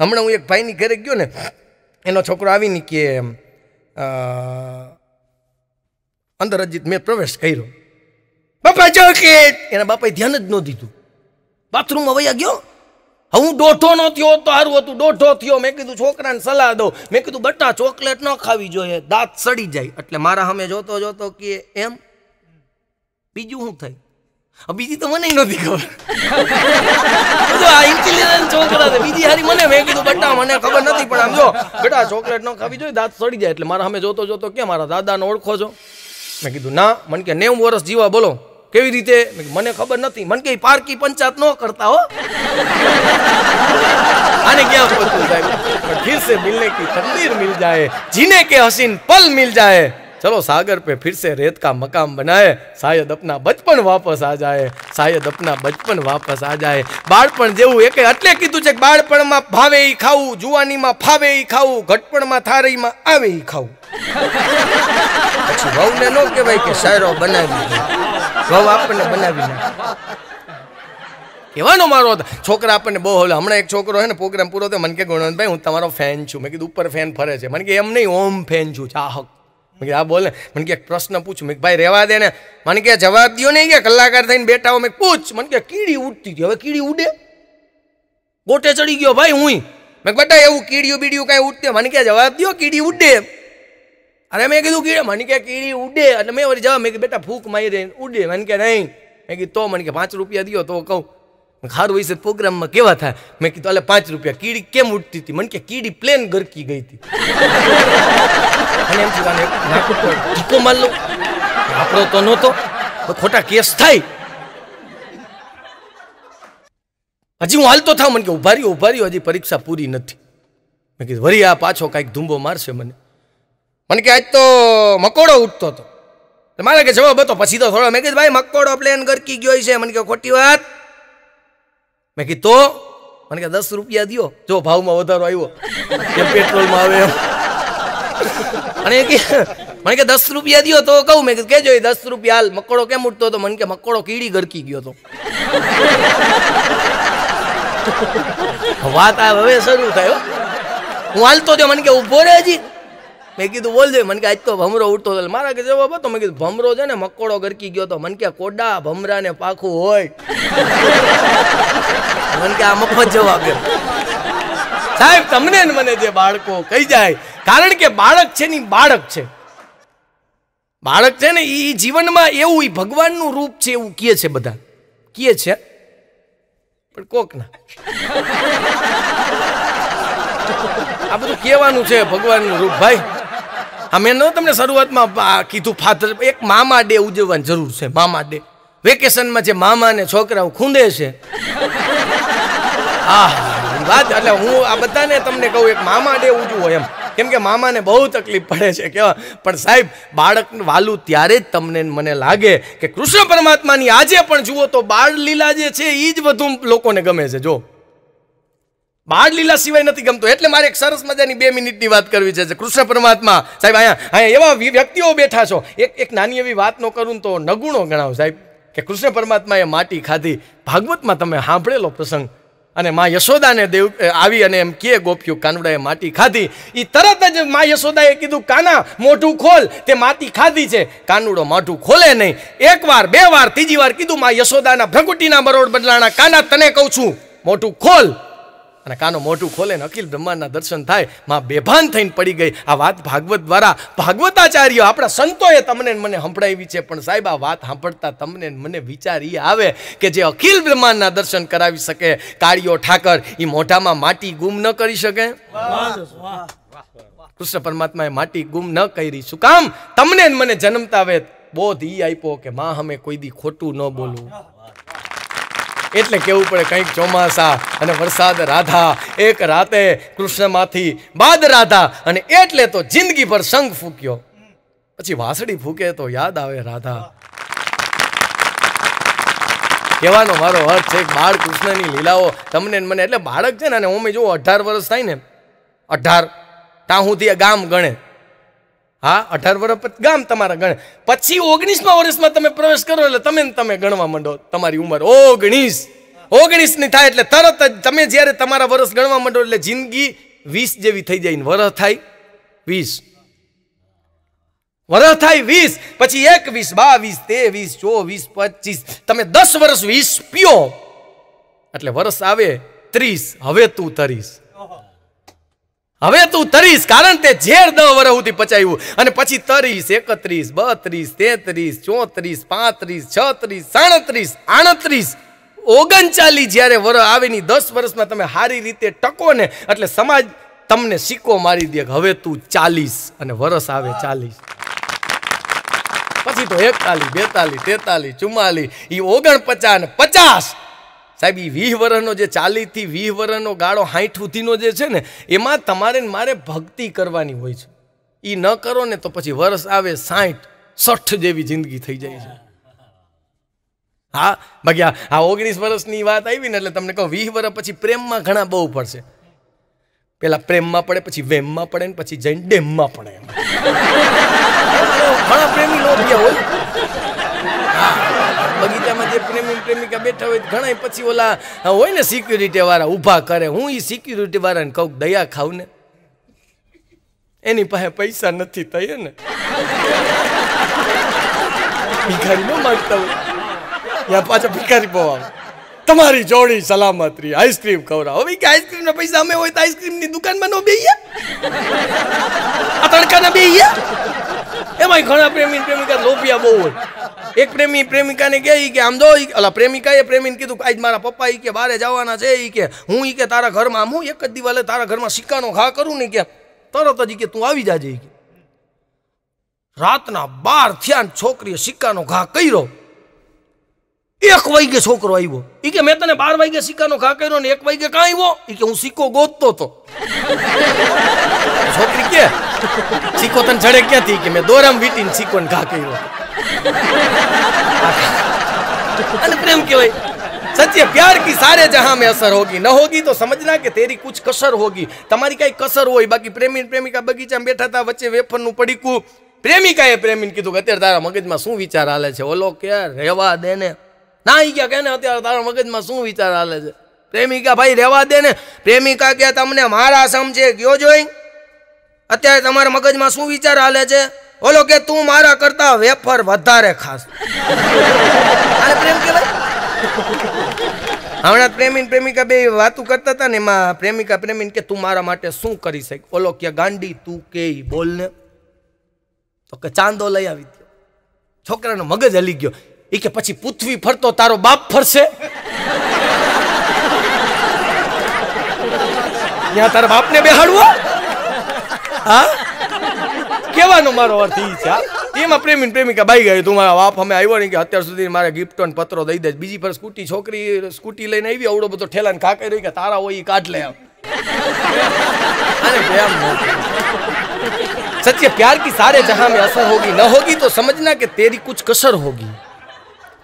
હમણાં હું એક ભાઈની ઘરે ગયો ને એનો છોકરો આવીને કે અંદર અજીત મેં પ્રવેશ કર્યો બાપા જો કે એના બાપાએ ધ્યાન જ ન દીધું બાથરૂમમાં વૈયા ગયો હું ડોઠો ન થયો તો સારું હતું ડોઠો થયો મેં કીધું છોકરાને સલાહ દો મેં કીધું બટા ચોકલેટ ન ખાવી જોઈએ દાંત સડી જાય એટલે મારા સામે જોતો જોતો કે એમ બીજું શું થાય બીજી તો મને નહોતી ખબર આ ઇન્ટેલિજન્ટ છોકરા છે બીજી હારી મને મેં કીધું બટા મને ખબર નથી પણ આમ જો બેટા ચોકલેટ ન ખાવી જોઈએ દાંત સડી જાય એટલે મારા અમે જોતો જોતો કે મારા દાદાને ઓળખો છો મેં કીધું ના મને કે નેવું વર્ષ જીવા બોલો કેવી રીતે મને ખબર નથી મને કે પારકી પંચાયત ન કરતા હો આને ક્યાં પહોંચવું સાહેબ ફિર સે મિલને કી તકદીર મિલ જાય જીને કે હસીન પલ મિલ જાય चलो સાગર પે फिर से रेत का मकाम बनाए शायद अपना बचपन वापस आ શાયદ અપના બચપન વાપસ આ જાય બાળપણ જેવું એક એટલે કીધું છે કે બાળપણમાં ભાવે એ ખાવું જુવાનીમાં ફાવે એ ખાવું ઘટપણમાં થારીમાં આવે એ ખાવું પછી વહુને ન કહેવાય કે શાયરો બનાવી વહુ આપણને બનાવી નાખે કહેવાનો મારો છોકરા આપણને બહુ હવે હમણાં એક છોકરો છે ને પ્રોગ્રામ પૂરો થયો મને કે ગુણવંતભાઈ હું તમારો ફેન છું મેં કીધું ઉપર ફેન ફરે છે મને કે એમ નહીં ઓમ ફેન છું ચાહક મેં આ બોલે મને કે પ્રશ્ન પૂછ મેં ભાઈ રહેવા દે ને મને કે જવાબ દો ને કે કલાકાર થઈને બેઠા હો મેં પૂછ મને કે કીડી ઉડતી હતી હવે કીડી ઉડે ગોટે ચડી ગયો ભાઈ હું મેં બેટા એવું કીડિયું બીડિયું કાંઈ ઉડતે મને કે જવાબ દો કીડી ઉડે અરે મેં કીધું કીડે મને કે કીડી ઉડે એટલે મેં વળી જવાબ મેં કીધું બેટા ફૂંક મારી ઉડે મને કે નહીં મેં કીધું તો મને કે પાંચ રૂપિયા દો તો કહું સારું હોય છે પ્રોગ્રામમાં કેવા થાય મેં કીધું અલે પાંચ રૂપિયા કીડી કેમ ઉઠતી હતી મને કે કીડી પ્લેન ગરકી ગઈ હતી અને એમ થયું ટીકો માર લઉં આપણો તો નહોતો ખોટા કેસ થાય હજી હું હાલતો થાવ મને કે ઉભા રહ્યો ઉભા રહ્યો હજી પરીક્ષા પૂરી નથી મેં કીધું વરી આ પાછો કાંઈક ધૂંબો મારશે મને મને કે આજ તો મકોડો ઉઠતો હતો મારે કે જવાબ હતો પછી તો થોડો મેં કીધું ભાઈ મકોડો પ્લેન ગરકી ગયો છે મને કે ખોટી વાત મેં કીધું તો મને કે દસ રૂપિયા દો જો ભાવમાં વધારો આવ્યો કે પેટ્રોલમાં આવે અને કે મને કે દસ રૂપિયા દો તો કહું મેં કેજો એ દસ રૂપિયા હાલ મકોડો કેમ ઉઠતો હતો મને કે મકોડો કીડી ગરકી ગયો હતો વાત આ હવે શરૂ થયો હું હાલતો જો મને કે ઊભો રે હજી મેં કીધું બોલ જોઈએ મને કે આજ તો ભમરો ઉડતો હતો મારા કે જવાબ હતો મેં કીધું ભમરો છે ને મકોડો ગરકી ગયો હતો મને કે કોડા ભમરા ને પાખું હોય મને કે આ મફત જવાબ સાહેબ તમને ને મને જે બાળકો કહી જાય કારણ કે બાળક છે ને બાળક છે બાળક છે ને એ જીવનમાં એવું એ ભગવાનનું રૂપ છે એવું કહે છે બધા કહે છે પણ કોક ના આ બધું કહેવાનું છે ભગવાનનું રૂપ ભાઈ મેં ન તમને શરૂઆતમાં કીધું ફાધર એક મામા ડે ઉજવવાની જરૂર છે મામા ડે વેકેશનમાં જે મામા ને છોકરાઓ ખૂંદે છે હા વાત એટલે હું આ બધાને તમને કહું એક મામા ડે ઉજવો એમ કેમ કે મામાને બહુ તકલીફ પડે છે કેવા પણ સાહેબ બાળક વાલું ત્યારે જ તમને મને લાગે કે કૃષ્ણ પરમાત્માની આજે પણ જુઓ તો બાળ લીલા જે છે એ જ વધુ લોકોને ગમે છે જો બાળ લીલા સિવાય નથી ગમતો એટલે મારે એક સરસ મજાની બે મિનિટની વાત કરવી છે કૃષ્ણ પરમાત્મા સાહેબ અહીંયા અહીંયા એવા વ્યક્તિઓ બેઠા છો એક એક નાની એવી વાત ન કરું તો નગુણો ગણાવ સાહેબ કે કૃષ્ણ પરમાત્માએ માટી ખાધી ભાગવતમાં તમે સાંભળેલો પ્રસંગ અને મા યશોદાને દેવ આવી અને એમ કે ગોપ્યું કાનુડાએ માટી ખાધી એ તરત જ મા યશોદાએ કીધું કાના મોઢું ખોલ તે માટી ખાધી છે કાનુડો માઠું ખોલે નહીં એકવાર બે વાર ત્રીજી વાર કીધું મા યશોદાના ભ્રગુટીના બરોડ બદલાણા કાના તને કહું છું મોઢું ખોલ અને કાનો મોઢું ખોલે ને અખિલ બ્રહ્માંડના દર્શન થાય માં બેભાન થઈને પડી ગઈ આ વાત ભાગવત દ્વારા ભાગવતાચાર્ય આપણા સંતોએ તમને મને સંભળાવી છે પણ સાહેબ આ વાત સાંભળતા તમને મને વિચાર એ આવે કે જે અખિલ બ્રહ્માંડના દર્શન કરાવી શકે કાળીઓ ઠાકર એ મોઢામાં માટી ગુમ ન કરી શકે કૃષ્ણ પરમાત્માએ માટી ગુમ ન કરી શું કામ તમને મને જન્મતા વેત બોધ ઈ આપ્યો કે માં અમે કોઈ દી ખોટું ન બોલવું એટલે કહેવું પડે કંઈક ચોમાસા અને વરસાદ રાધા એક રાતે કૃષ્ણમાંથી બાદ રાધા અને એટલે તો જિંદગી પર સંગ ફૂક્યો પછી વાસળી ફૂકે તો યાદ આવે રાધા કહેવાનો મારો અર્થ છે બાળ કૃષ્ણની લીલાઓ તમને મને એટલે બાળક છે ને અને હું મેં જો અઢાર વર્ષ થાય ને અઢાર ત્યાં સુધી ગામ ગણે હા અઢાર વર્ષ ગામ તમારા ગણે પછી ઓગણીસમાં વર્ષમાં તમે પ્રવેશ કરો એટલે તમે તમે ગણવા માંડો તમારી ઉંમર ઓગણીસ ઓગણીસ ની થાય એટલે તરત જ તમે જ્યારે તમારા વર્ષ ગણવા માંડો એટલે જિંદગી વીસ જેવી થઈ જાય વરસ થાય વીસ વરસ થાય વીસ પછી એકવીસ બાવીસ તેવીસ ચોવીસ પચીસ તમે દસ વર્ષ વીસ પીઓ એટલે વરસ આવે ત્રીસ હવે તું તરીશ હવે તું તરીશ કારણ તે ઝેર દહ વર્ષ પચાવ્યું અને પછી તરીશ એકત્રીસ બત્રીસ તેત્રીસ ચોત્રીસ પાંત્રીસ છત્રીસ સાડત્રીસ આડત્રીસ ઓગણચાલીસ જ્યારે વર્ષ આવીની દસ વર્ષમાં તમે સારી રીતે ટકો ને એટલે સમાજ તમને સિક્કો મારી દે હવે તું ચાલીસ અને વરસ આવે ચાલીસ પછી તો એકતાલીસ બેતાલીસ તેતાલીસ ચુમ્માલીસ એ ઓગણપચાસ ને પચાસ સાહેબ એ વીહ વર્ષનો જે ચાલીસથી વીહ વર્ષનો ગાળો હાઠ સુધીનો જે છે ને એમાં તમારે મારે ભક્તિ કરવાની હોય છે એ ન કરો ને તો પછી વર્ષ આવે સાઠ સઠ જેવી જિંદગી થઈ જાય છે હા બાકી આ ઓગણીસ વર્ષની વાત આવી ને એટલે તમને કહું વીહ વર્ષ પછી પ્રેમમાં ઘણા બહુ પડશે પેલા પ્રેમમાં પડે પછી વેમમાં પડે ને પછી જૈન ડેમમાં પડે ઘણા પ્રેમી લોભિયા હોય હા બગીચામાં જે પ્રેમી પ્રેમિકા બેઠા હોય ઘણા પછી ઓલા હોય ને સિક્યુરિટી વાળા ઊભા કરે હું એ સિક્યુરિટી સિક્યુરિટીવાળાને કહું દયા ખાઉં ને એની પાસે પૈસા નથી થઈ ને ભિખારી ન માગતા હોય યા પાછા ભિખારી પવા તમારી જોડી સલામત રહી આઈસ્ક્રીમ ખવડાવો હવે કે આઈસ્ક્રીમ ના પૈસા અમે હોય તો આઈસ્ક્રીમ આઈસ્ક્રીમની દુકાનમાં ન બેહીએ આ તડકાના બેહીએ એમાં ઘણા પ્રેમી પ્રેમિકા લોભિયા બહુ હોય એક પ્રેમી પ્રેમિકાને કહે કે આમ જો અલા પ્રેમિકાએ પ્રેમીને કીધું કે આજ મારા પપ્પા એ કે બારે જવાના છે એ કે હું એ કે તારા ઘરમાં આમ હું એક જ દિવાલે તારા ઘરમાં સિક્કાનો ઘા કરું ને કે તરત જ કે તું આવી જાજે કે રાતના બાર થયા છોકરીએ સિક્કાનો ઘા કર્યો એક વાગે છોકરો આવ્યો એ કે મેં તને બાર વાગે સિક્કાનો ખા કર્યો ને એક વાગે કાં આવ્યો એ કે હું સિક્કો ગોતતો હતો છોકરી કે સિક્કો તને જડે ક્યાંથી કે મેં દોરામ વીટીને સિક્કો ઘા કર્યો અને પ્રેમ કહેવાય સત્ય પ્યાર કી સારે જહા મેં અસર હોગી ન હોગી તો સમજના કે તેરી કુછ કસર હોગી તમારી કઈ કસર હોય બાકી પ્રેમી પ્રેમિકા બગીચામાં બેઠા હતા વચ્ચે વેફરનું પડીકું પ્રેમિકાએ પ્રેમીને કીધું કે અત્યારે તારા મગજમાં શું વિચાર હાલે છે ઓલો કે રહેવા દે ને ના એ ક્યાં કેને અત્યારે તારા મગજમાં શું વિચાર હાલે છે પ્રેમિકા ભાઈ રહેવા દે ને પ્રેમિકા કે તમને મારા સમ છે ગયો જોઈ અત્યારે તમારા મગજમાં શું વિચાર હાલે છે ઓલો કે તું મારા કરતા વેફર વધારે ખાસ આને પ્રેમ કહેવાય હમણાં પ્રેમીન પ્રેમિકા બે વાતું કરતા હતા ને એમાં પ્રેમિકા પ્રેમીન કે તું મારા માટે શું કરી શક ઓલો કે ગાંડી તું કે બોલ ને તો કે ચાંદો લઈ આવી છોકરાનો મગજ હલી ગયો એ કે પછી પૃથ્વી ફરતો તારો બાપ ફરશે ત્યાં તારા બાપને બેહાડવો હા કેવાનો મારો અર્થ એ છે એમાં પ્રેમી પ્રેમિકા બાઈ ગઈ તું મારા બાપ અમે આવ્યો નહીં કે અત્યાર સુધી મારે ગિફ્ટો ને પત્રો દઈ દે બીજી પર સ્કૂટી છોકરી સ્કૂટી લઈને આવી આવડો બધો ઠેલા ને ખાકાઈ રહી કે તારા હોય એ કાઢ લે सच्चे प्यार की सारे जहां में અસર હોગી ન હોગી તો સમજના કે તેરી કુછ કસર હોગી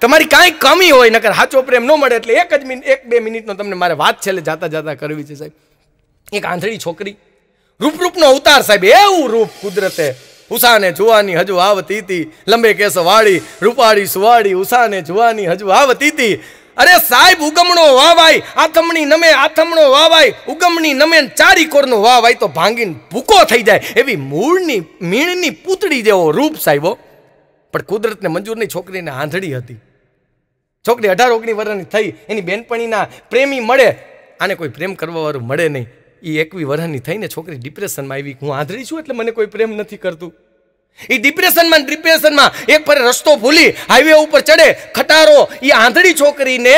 તમારી કાંઈ કમી હોય નકર સાચો પ્રેમ ન મળે એટલે એક જ મિનિટ એક બે મિનિટનો તમને મારે વાત છેલ્લે જાતા જાતા કરવી છે સાહેબ એક આંધળી છોકરી રૂપરૂપનો અવતાર સાહેબ એવું રૂપ કુદરતે ઉષાને જોવાની હજુ આવતી હતી લંબે કેસ વાળી રૂપાળી સુવાળી ઉષાને જોવાની હજુ આવતી હતી અરે સાહેબ ઉગમણો વાવાય આથમણી નમે આથમણો વાવાય ઉગમણી નમે ચારી કોરનો વાવાય તો ભાંગીને ભૂકો થઈ જાય એવી મૂળની મીણની પૂતળી જેવો રૂપ સાહેબો પણ કુદરતને મંજૂરની છોકરીને આંધળી હતી છોકરી અઢાર ઓગણી વર્ષની થઈ એની બેનપણીના પ્રેમી મળે આને કોઈ પ્રેમ કરવાવાળું મળે નહીં એ એકવી વર્ષની થઈને છોકરી ડિપ્રેશનમાં આવી હું આંધળી છું એટલે મને કોઈ પ્રેમ નથી કરતું એ ડિપ્રેશનમાં ડિપ્રેશનમાં એક પર રસ્તો ભૂલી હાઈવે ઉપર ચડે ખટારો એ આંધળી છોકરીને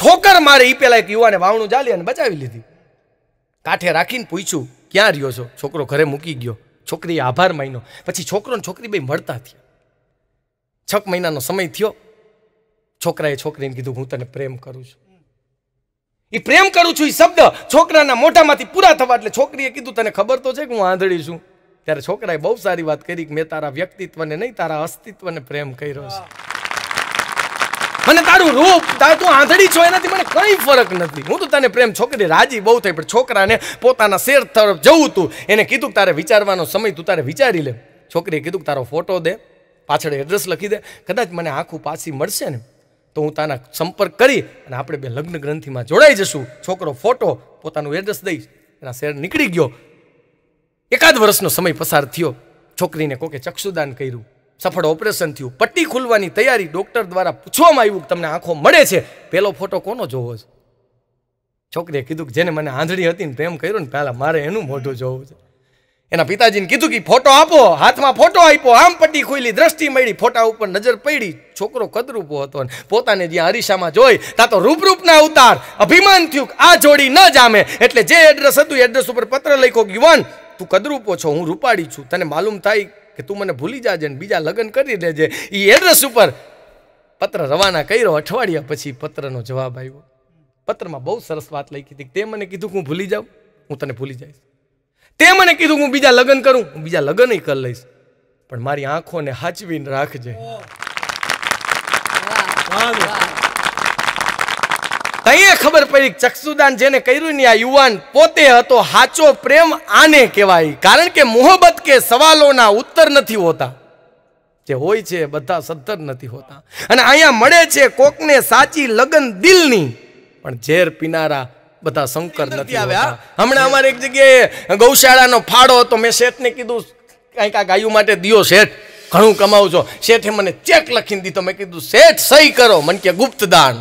ઠોકર મારે એ પેલા એક યુવાને વાવણું ચાલી અને બચાવી લીધી કાંઠે રાખીને પૂછ્યું ક્યાં રહ્યો છો છોકરો ઘરે મૂકી ગયો છોકરીએ આભાર માન્યો પછી છોકરો ને છોકરી બે મળતા થયા છક મહિનાનો સમય થયો છોકરાએ છોકરીને કીધું હું તને પ્રેમ કરું છું એ પ્રેમ કરું છું એ શબ્દ છોકરાના મોઢામાંથી પૂરા થવા એટલે છોકરીએ કીધું તને ખબર તો છે કે હું આંધળી છું ત્યારે છોકરાએ બહુ સારી વાત કરી કે મેં તારા વ્યક્તિત્વને નહીં તારા અસ્તિત્વને પ્રેમ કર્યો છે મને તારું રૂપ તું આંધળી છો એનાથી મને કંઈ ફરક નથી હું તો તને પ્રેમ છોકરી રાજી બહુ થઈ પણ છોકરાને પોતાના શેર તરફ જવું તું એને કીધું તારે વિચારવાનો સમય તું તારે વિચારી લે છોકરીએ કીધું તારો ફોટો દે પાછળ એડ્રેસ લખી દે કદાચ મને આખું પાછી મળશે ને તો હું તાના સંપર્ક કરી અને આપણે બે લગ્ન ગ્રંથિમાં જોડાઈ જશું છોકરો ફોટો પોતાનું એડ્રેસ દઈશ એના શેર નીકળી ગયો એકાદ વર્ષનો સમય પસાર થયો છોકરીને કોકે ચક્ષુદાન કર્યું સફળ ઓપરેશન થયું પટ્ટી ખુલવાની તૈયારી ડૉક્ટર દ્વારા પૂછવામાં આવ્યું કે તમને આંખો મળે છે પહેલો ફોટો કોનો જોવો છે છોકરીએ કીધું કે જેને મને આંધળી હતી ને પ્રેમ કર્યો ને પહેલાં મારે એનું મોઢું જોવું છે એના પિતાજીને કીધું કે ફોટો આપો હાથમાં ફોટો આપ્યો આમ પટ્ટી ખોલી દ્રષ્ટિ મળી ફોટા ઉપર નજર પડી છોકરો કદરૂપો હતો પોતાને જ્યાં હરીશામાં જોઈ ત્યાં તો રૂપરૂપના અવતાર અભિમાન થયું આ જોડી ન જામે એટલે જે એડ્રેસ હતું એડ્રેસ ઉપર પત્ર લખ્યો કે યુવાન તું કદરૂપો છો હું રૂપાડી છું તને માલુમ થાય કે તું મને ભૂલી જાજે ને બીજા લગ્ન કરી દેજે એ એડ્રેસ ઉપર પત્ર રવાના કર્યો અઠવાડિયા પછી પત્રનો જવાબ આવ્યો પત્રમાં બહુ સરસ વાત લખી હતી તે મને કીધું કે હું ભૂલી જાઉં હું તને ભૂલી જઈશ તે મને કીધું હું બીજા લગ્ન કરું હું બીજા લગ્ન કરી લઈશ પણ મારી આંખોને હાચવીને રાખજે તઈએ ખબર પડી ચક્ષુદાન જેને કર્યું ને આ યુવાન પોતે હતો હાચો પ્રેમ આને કહેવાય કારણ કે મોહબત કે સવાલોના ઉત્તર નથી હોતા જે હોય છે બધા સદ્ધર નથી હોતા અને અહીંયા મળે છે કોકને સાચી લગન દિલની પણ ઝેર પીનારા બધા શંકર નથી આવ્યા હમણાં અમારે એક જગ્યાએ ગૌશાળાનો ફાળો હતો મેં શેઠને કીધું કંઈક આ ગાયું માટે દિયો શેઠ ઘણું કમાવું છો શેઠે મને ચેક લખીને દીધો મેં કીધું શેઠ સહી કરો મને કે ગુપ્ત દાન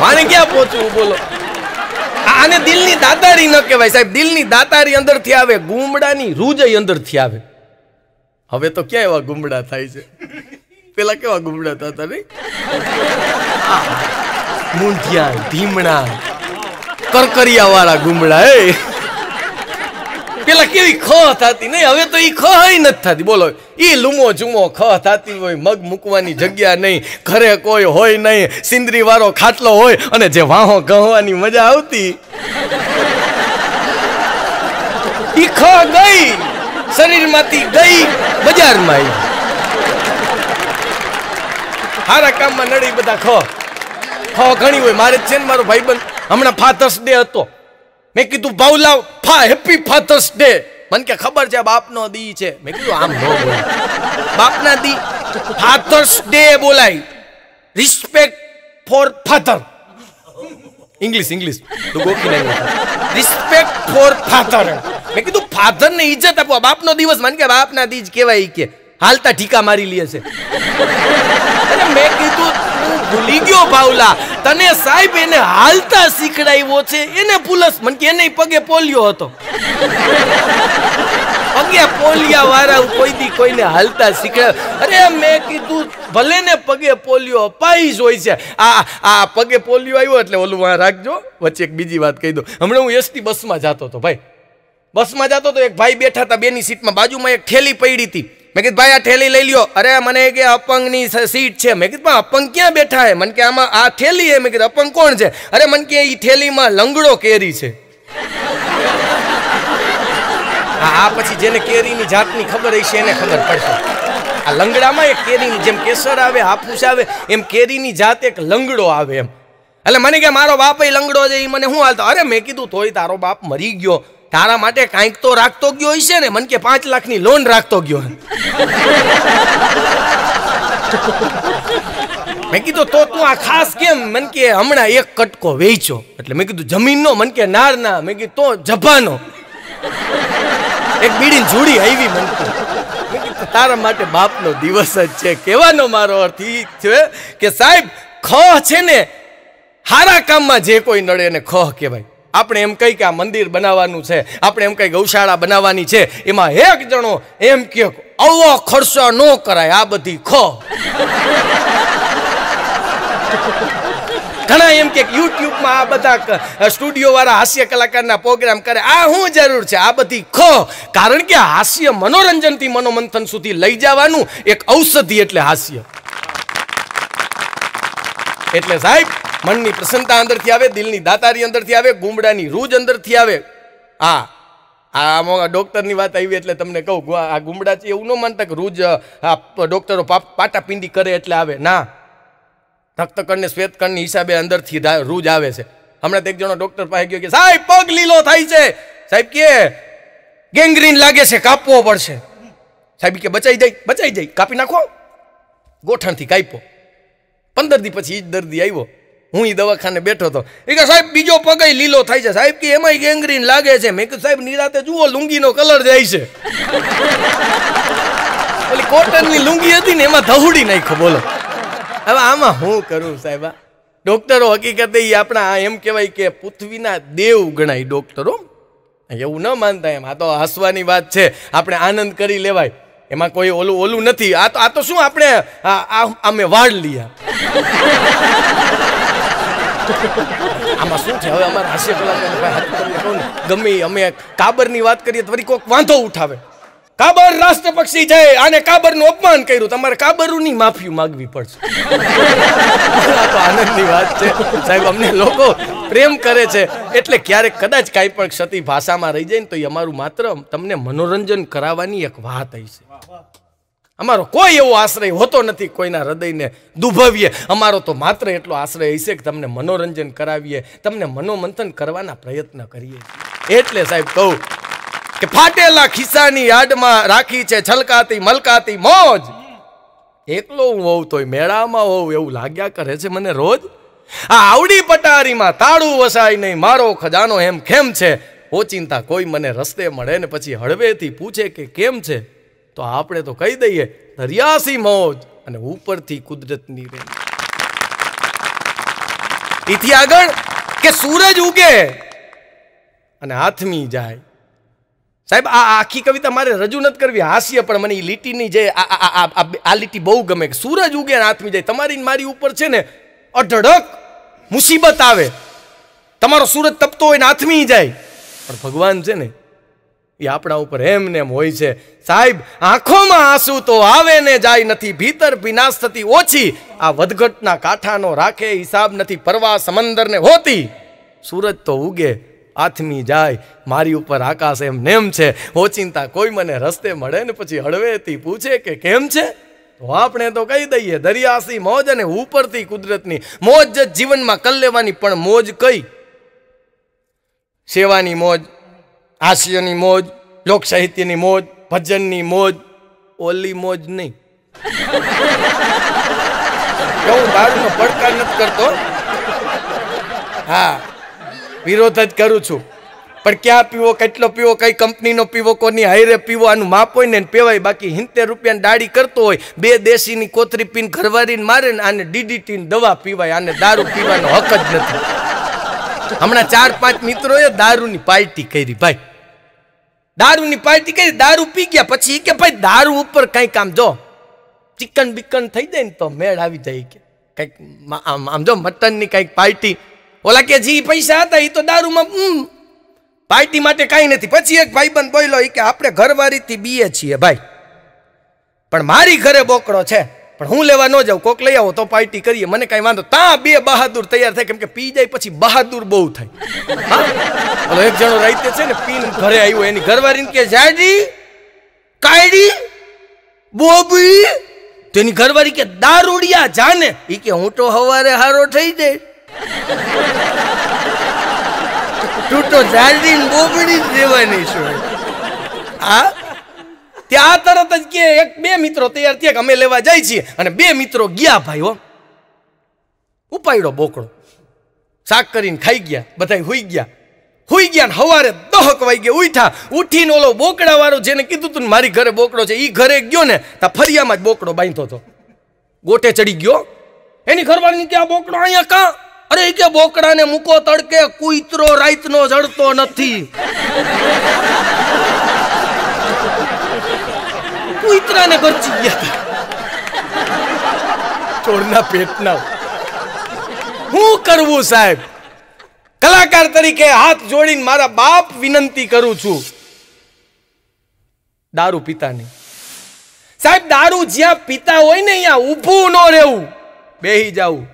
મારે ક્યાં પહોંચવું બોલો આને દિલની દાતારી ન કહેવાય સાહેબ દિલની દાતારી અંદરથી આવે ગુમડાની રૂજય અંદરથી આવે હવે તો ક્યાં એવા ગુમડા થાય છે પેલા કેવા ગુમડા થતા નહીં મૂંઢિયા ધીમણા કરકરિયા વાળા ગુમડા એ પેલા કેવી ખ થતી નહીં હવે તો એ ખ નથી થતી બોલો એ લૂમો જુમો ખ થતી હોય મગ મૂકવાની જગ્યા નહીં ઘરે કોઈ હોય નહીં સિંદરી વાળો ખાટલો હોય અને જે વાહો કહવાની મજા આવતી ઈ ખ ગઈ શરીરમાંથી ગઈ બજારમાં આવી હારા કામમાં નડી બધા ખ હા ઘણી હોય મારે છે ને મારો ભાઈબંધ હમણાં ફાધર્સ ડે હતો મેં કીધું ભાવલાવ ફા હેપી ફાધર્સ ડે મને કે ખબર છે બાપનો દી છે મેં કીધું આમ ન બોલાય બાપના દી ફાધર્સ ડે બોલાય respect for father English English તો ગોખી નાખ્યું રિસ્પેક્ટ ફોર ફાધર મેં કીધું ફાધરને ઇજ્જત આપવા બાપનો દિવસ મને કે બાપના દી જ કહેવાય કે હાલતા ઠીકા મારી લે છે મેં કીધું ભૂલી ગયો ભાવલા તને સાહેબ એને હાલતા શીખડાવ્યો છે એને પુલસ મન કે એને પગે પોલિયો હતો પગે પોલિયા વાળા કોઈ દી કોઈને હાલતા શીખડાવ અરે મેં કીધું ભલે ને પગે પોલિયો અપાઈ જ હોય છે આ આ પગે પોલિયો આવ્યો એટલે ઓલું વાં રાખજો વચ્ચે એક બીજી વાત કહી દો હમણાં હું એસટી બસમાં જતો હતો ભાઈ બસમાં જતો હતો એક ભાઈ બેઠા હતા બેની સીટમાં બાજુમાં એક ઠેલી પડી હતી મેં કીધું ભાઈ આ ઠેલી લઈ લ્યો અરે મને કે અપંગની સીટ છે મેં કીધું અપંગ ક્યાં બેઠા હે મને કે આમાં આ થેલી હે મેં કીધું અપંગ કોણ છે અરે મને કે એ થેલીમાં લંગડો કેરી છે આ પછી જેને કેરીની જાતની ખબર હશે એને ખબર પડશે આ લંગડામાં એક કેરીની જેમ કેસર આવે હાફૂસ આવે એમ કેરીની જાત એક લંગડો આવે એમ એટલે મને કે મારો બાપ એ લંગડો છે એ મને શું હાલતો અરે મેં કીધું તોય તારો બાપ મરી ગયો તારા માટે કાંઈક તો રાખતો ગયો હશે ને મન કે પાંચ લાખની લોન રાખતો ગયો મેં કીધું તો તું આ ખાસ કેમ મન કે હમણાં એક કટકો વેચો એટલે મેં કીધું જમીનનો મન કે નાર ના મેં કીધું તો જભાનો એક બીડી જોડી આવી મને કે તારા માટે બાપનો દિવસ જ છે કહેવાનો મારો અર્થ એ છે કે સાહેબ ખ છે ને હારા કામમાં જે કોઈ નડે એને ખ કહેવાય આપણે એમ કહી કે આ મંદિર બનાવવાનું છે આપણે એમ કહી ગૌશાળા બનાવવાની છે એમાં એક જણો એમ કે આવો ખર્ચો ન કરાય આ બધી ખો ઘણા એમ કે યુટ્યુબમાં આ બધા સ્ટુડિયો વાળા હાસ્ય કલાકારના પ્રોગ્રામ કરે આ શું જરૂર છે આ બધી ખો કારણ કે હાસ્ય મનોરંજનથી મનોમંથન સુધી લઈ જવાનું એક ઔષધિ એટલે હાસ્ય એટલે સાહેબ મનની પ્રસન્નતા અંદરથી આવે દિલની દાતારી અંદરથી આવે ગુમડાની રૂજ અંદરથી આવે હા આ ડોક્ટરની વાત આવી એટલે તમને કહું આ ગુમડા છે એવું ન માનતા કે રૂજ આ ડોક્ટરો પાટાપિંડી કરે એટલે આવે ના રક્તકણને શ્વેતકણની હિસાબે અંદરથી રૂજ આવે છે હમણાં તો એક જણો ડોક્ટર પાસે ગયો કે સાહેબ પગ લીલો થાય છે સાહેબ કે ગેંગ્રીન લાગે છે કાપવો પડશે સાહેબ કે બચાઈ જાય બચાઈ જાય કાપી નાખો ગોઠણથી કાપ્યો પંદર દી પછી એ જ દર્દી આવ્યો હું એ દવાખાને બેઠો હતો એ કે સાહેબ બીજો પગ લીલો થાય છે સાહેબ કે એમાંય ગેંગ્રીન લાગે છે મેં કીધું સાહેબ નિરાતે જુઓ લુંગીનો કલર જાય છે એટલે કોટનની લુંગી હતી ને એમાં ધહુડી નાખ્યો બોલો હવે આમાં હું કરું સાહેબ ડોક્ટરો હકીકતે એ આપણા એમ કહેવાય કે પૃથ્વીના દેવ ગણાય ડોક્ટરો એવું ન માનતા એમ આ તો હસવાની વાત છે આપણે આનંદ કરી લેવાય એમાં કોઈ ઓલું ઓલું નથી આ તો આ તો શું આપણે અમે વાળ લીયા આમાં શું છે હવે અમારા હાસ્ય કલાકાર ગમે અમે કાબરની વાત કરીએ તો કોઈક વાંધો ઉઠાવે કાબર રાષ્ટ્રપક્ષી છે આને કાબરનું અપમાન કર્યું તમારે કાબરુની માફી માંગવી પડશે તો આનંદની વાત છે સાહેબ અમને લોકો પ્રેમ કરે છે એટલે ક્યારેક કદાચ કાંઈ પણ ક્ષતિ ભાષામાં રહી જાય ને તો એ અમારું માત્ર તમને મનોરંજન કરાવવાની એક વાત હશે અમારો કોઈ એવો આશ્રય હોતો નથી કોઈના હૃદયને દુભવીએ અમારો તો માત્ર એટલો આશ્રય હશે કે તમને મનોરંજન કરાવીએ તમને મનોમંથન કરવાના પ્રયત્ન કરીએ એટલે સાહેબ કહું કે ફાટેલા ખિસ્સાની યાદમાં રાખી છે છલકાતી મલકાતી મોજ એકલો હું હોઉં તોય મેળામાં હોઉં એવું લાગ્યા કરે છે મને રોજ આ આવડી પટારીમાં તાળું વસાય નહીં મારો ખજાનો એમ કેમ છે ઓચિંતા કોઈ મને રસ્તે મળે ને પછી હળવેથી પૂછે કે કેમ છે તો આપણે તો કહી દઈએ દરિયાસી મોજ અને ઉપરથી કુદરતની રેલ એથી આગળ કે સૂરજ ઉગે અને હાથમી જાય સાહેબ આ આખી કવિતા મારે રજૂ નથી કરવી હાસ્ય પણ મને એ લીટીની જે આ લીટી બહુ ગમે સૂરજ ઉગે હાથમી જાય તમારી મારી ઉપર છે ને અઢળક મુસીબત આવે તમારો સૂરજ તપતો હોય ને હાથમી જાય પણ ભગવાન છે ને એ આપણા ઉપર એમ ને એમ હોય છે સાહેબ આંખોમાં આંસુ તો આવે ને જાય નથી ભીતર વિનાશ થતી ઓછી આ વધઘટના કાંઠાનો રાખે હિસાબ નથી પરવા સમંદરને હોતી સૂરજ તો ઉગે આથમી જાય મારી ઉપર આકાશ એમ નેમ છે ઓચિંતા કોઈ મને રસ્તે મળે ને પછી હળવેથી પૂછે કે કેમ છે તો આપણે તો કહી દઈએ દરિયાસી મોજ અને ઉપરથી કુદરતની મોજ જ જીવનમાં કલ લેવાની પણ મોજ કઈ સેવાની મોજ હાસ્યની મોજ લોકસાહિત્યની મોજ ભજનની મોજ ઓલી મોજ નહીં હું દારૂનો પડકાર નથી કરતો હા વિરોધ જ કરું છું પણ ક્યાં પીવો કેટલો પીવો કઈ કંપનીનો પીવો કોની હારે પીવો આનું માપ હોય ને પીવાય બાકી હિંતેર રૂપિયાની દાડી કરતો હોય બે દેશીની કોથરી પીને ઘરવારીને મારે ને આને ડીડીટીની દવા પીવાય આને દારૂ પીવાનો હક જ નથી હમણાં ચાર પાંચ મિત્રોએ દારૂની પાર્ટી કરી ભાઈ દારૂની પાર્ટી કરી દારૂ પી ગયા પછી કે ભાઈ દારૂ ઉપર કંઈ કામ જો ચિકન બિકન થઈ જાય ને તો મેળ આવી જાય કે કંઈક આમ જો મટનની કંઈક પાર્ટી ઓલા કે જી પૈસા હતા એ તો દારૂમાં પાર્ટી માટે કાંઈ નથી પછી એક ભાઈબંધ બોલ્યો એ કે આપણે ઘરવારીથી બીએ છીએ ભાઈ પણ મારી ઘરે બોકડો છે પણ હું લેવા ન જાઉં કોક લઈ આવો તો પાર્ટી કરીએ મને કાંઈ વાંધો ત્યાં બે બહાદુર તૈયાર થાય કેમ કે પી જાય પછી બહાદુર બહુ થાય ઓલો એક જણો રાઈતે છે ને પીને ઘરે આવ્યો એની ઘરવારીને કે જાડી કાયડી બોબી તેની ઘરવારી કે દારૂડિયા જાને એ કે હું તો હવારે હારો થઈ જાય તું તો બોબડી દેવાની છું હા ત્યાં તરત જ કે એક બે મિત્રો તૈયાર થયા કે અમે લેવા જાય છીએ અને બે મિત્રો ગયા ભાઈ હો ઉપાડ્યો બોકડો શાક કરીને ખાઈ ગયા બધા હુઈ ગયા હુઈ ગયા હવારે દહક વાઈ ગયા ઉઠા ઉઠીને ઓલો બોકડા વાળો જેને કીધું તું મારી ઘરે બોકડો છે એ ઘરે ગયો ને તા ફરિયામાં જ બોકડો બાંધતો હતો ગોટે ચડી ગયો એની ઘરવાળીની કે આ બોકડો અહીંયા કાં અરે કે બોકડાને મૂકો તડકે કુતરો રાતનો જડતો નથી કુતરાને ગરજી ગયા ચોરના પેટના હું કરવું સાહેબ કલાકાર તરીકે હાથ જોડીને મારા બાપ વિનંતી કરું છું દારૂ પીતા નહીં સાહેબ દારૂ જ્યાં પીતા હોય ને અહીંયા ઊભું ન રહેવું બેહી જાવું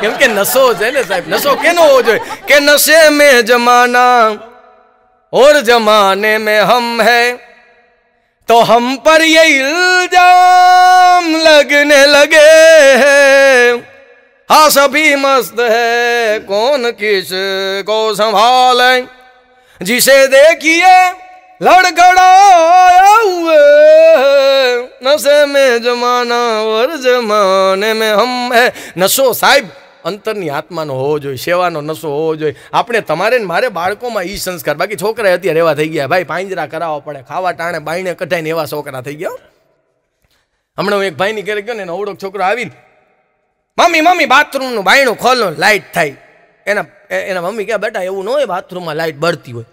કેમ કે નશો છે ને સાહેબ નશો કેનો હોવો જોઈએ કે નશે મેં જમાના ઓર જમાને મેં હમ હૈ तो हम पर ये इल्जाम लगने लगे हाँ सभी मस्त है कौन किस को संभाले जिसे देखिए લડગડાયા નશે મેં જમાના વર જમાને મેં હમ હે નશો સાહેબ અંતરની આત્માનો હોવો જોઈએ સેવાનો નશો હોવો જોઈએ આપણે તમારે ને મારે બાળકોમાં એ સંસ્કાર બાકી છોકરા અત્યારે એવા થઈ ગયા ભાઈ પાંજરા કરાવવા પડે ખાવા ટાણે બાઈને કઢાઈને એવા છોકરા થઈ ગયા હમણાં હું એક ભાઈની ઘરે ગયો ને એનો ઓળખ છોકરો આવીને મમ્મી મમ્મી બાથરૂમનું બાયણું ખોલો લાઇટ થાય એના એના મમ્મી કહે બેટા એવું ન હોય બાથરૂમમાં લાઇટ બળતી હોય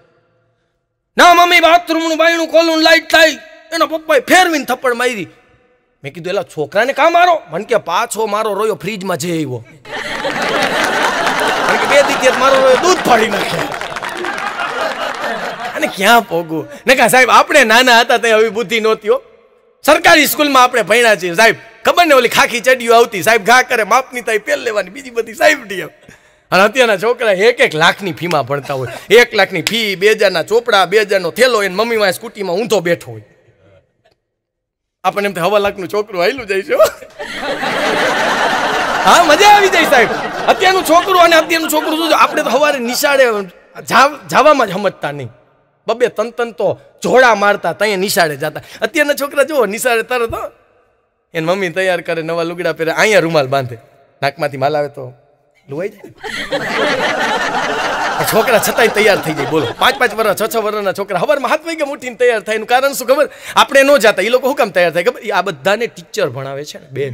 ના મમ્મી બાથરૂમનું બાયણું ખોલું લાઇટ થાય એના પપ્પાએ ફેરવીને થપ્પડ મારી મેં કીધું એલા છોકરાને કા મારો મને કે પાછો મારો રોયો ફ્રીજમાં જઈ આવ્યો બે દીકરી મારો રોયો દૂધ ફાડી નાખે અને ક્યાં પોગું ને કા સાહેબ આપણે નાના હતા ત્યાં આવી બુદ્ધિ નહોતી હો સરકારી સ્કૂલમાં આપણે ભણ્યા છીએ સાહેબ ખબર ને ઓલી ખાખી ચડીઓ આવતી સાહેબ ઘા કરે માપની થાય પેલ લેવાની બીજી બધી સાહેબ ડી અને અત્યારના છોકરા એક એક લાખની ફીમાં ભણતા હોય એક લાખની ફી બે હજારના ચોપડા બે હજારનો થેલો એને મમ્મી માં સ્કૂટીમાં ઊંધો બેઠો હોય આપણને એમ હવા લાખનું છોકરું આવેલું છે હા મજા આવી જાય સાહેબ અત્યારનું છોકરું અને અત્યારનું છોકરું શું આપણે તો સવારે નિશાળે જાવામાં જ સમજતા નહીં બબે તન તન તો જોડા મારતા ત્યાં નિશાળે જતા અત્યારના છોકરા જુઓ નિશાળે તરત એને મમ્મી તૈયાર કરે નવા લુગડા પહેરે અહીંયા રૂમાલ બાંધે નાકમાંથી માલ આવે તો લુવાઈ જાય છોકરા છતાંય તૈયાર થઈ જાય બોલો પાંચ પાંચ વર્ષ છ છ વર્ષના છોકરા હવારમાં હાથ વાગે ઉઠીને તૈયાર થાય એનું કારણ શું ખબર આપણે ન જાતા એ લોકો શું કામ તૈયાર થાય ખબર આ બધાને ટીચર ભણાવે છે ને બેન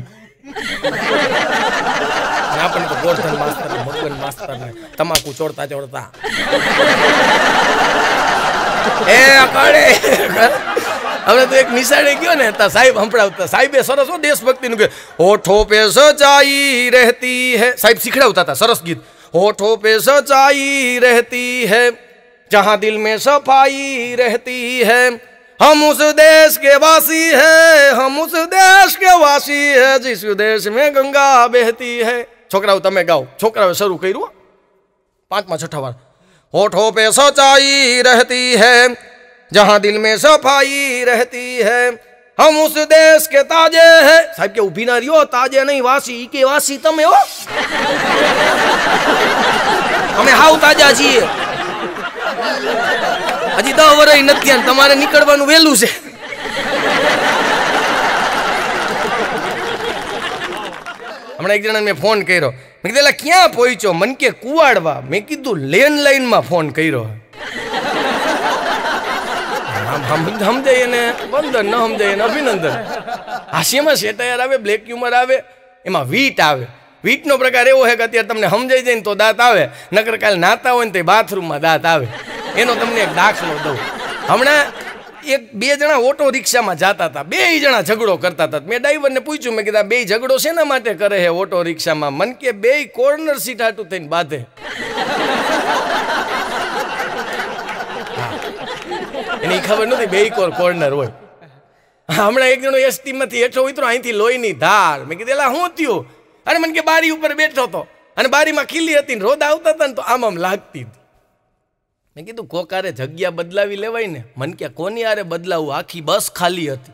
આપણને તો ગોર્ધન માસ્તર મગન માસ્તર ને તમાકુ ચોડતા ચોડતા એ અકડે હવે તો એક નિશાળે ગયો ને તા સાહેબ સંભળાવતા સાહેબે સરસ દેશભક્તિનું કે ઓઠો પે સચાઈ રહેતી હે સાહેબ શીખડાવતા હતા સરસ ગીત ઓઠો પે સચાઈ રહેતી હે જહાં દિલ મેં સફાઈ રહેતી હે હમ ઉસ દેશ કે વાસી है હમ उस દેશ કે વાસી है जिस देश में ગંગા बहती है છોકરાઓ તમે ગાઓ છોકરાઓ શરૂ કર્યું પાંચમા છઠ્ઠા વાર ઓઠો પે સોચાઈ રહેતી હૈ जहां दिल में सफाई रहती है हम उस देश के ताजे हैं साहब के उभी ना रियो ताजे नहीं वासी के वासी તમે હો અમે હાવ તાજા છીએ હજી દસ વર્ષ નથી અને તમારે નીકળવાનું વહેલું છે હમણાં એક જણા મેં ફોન કર્યો મેં કીધેલા ક્યાં પહોંચ્યો મન કે કુવાડવા મેં કીધું લેન લેન્ડલાઈનમાં ફોન કર્યો સમજે ને વંદન ન સમજે ને અભિનંદન હાસ્યમાં સેટાયર આવે બ્લેક હ્યુમર આવે એમાં વીટ આવે વીટનો પ્રકાર એવો છે કે અત્યારે તમને સમજાઈ જાય ને તો દાંત આવે નકર કાલે નાતા હોય ને તે બાથરૂમમાં દાંત આવે એનો તમને એક દાખલો દઉં હમણાં એક બે જણા ઓટો રિક્ષામાં જતા હતા બે જણા ઝઘડો કરતા હતા મેં ડ્રાઈવરને પૂછ્યું મેં કીધા બે ઝઘડો શેના માટે કરે છે ઓટો રિક્ષામાં મન કે બે કોર્નર સીટ હાટું થઈને બાંધે અને એ ખબર નથી બે કોર કોર્નર હોય હમણાં એક જણો એસટીમાંથી એઠો ઉતરો અહીંથી લોહીની ધાર મેં કીધું એલા શું થયું અને મને કે બારી ઉપર બેઠો હતો અને બારીમાં ખીલી હતી ને રોદ આવતા હતા ને તો આમ આમ લાગતી હતી મેં કીધું કોકારે જગ્યા બદલાવી લેવાય ને મને કે કોની આરે બદલાવું આખી બસ ખાલી હતી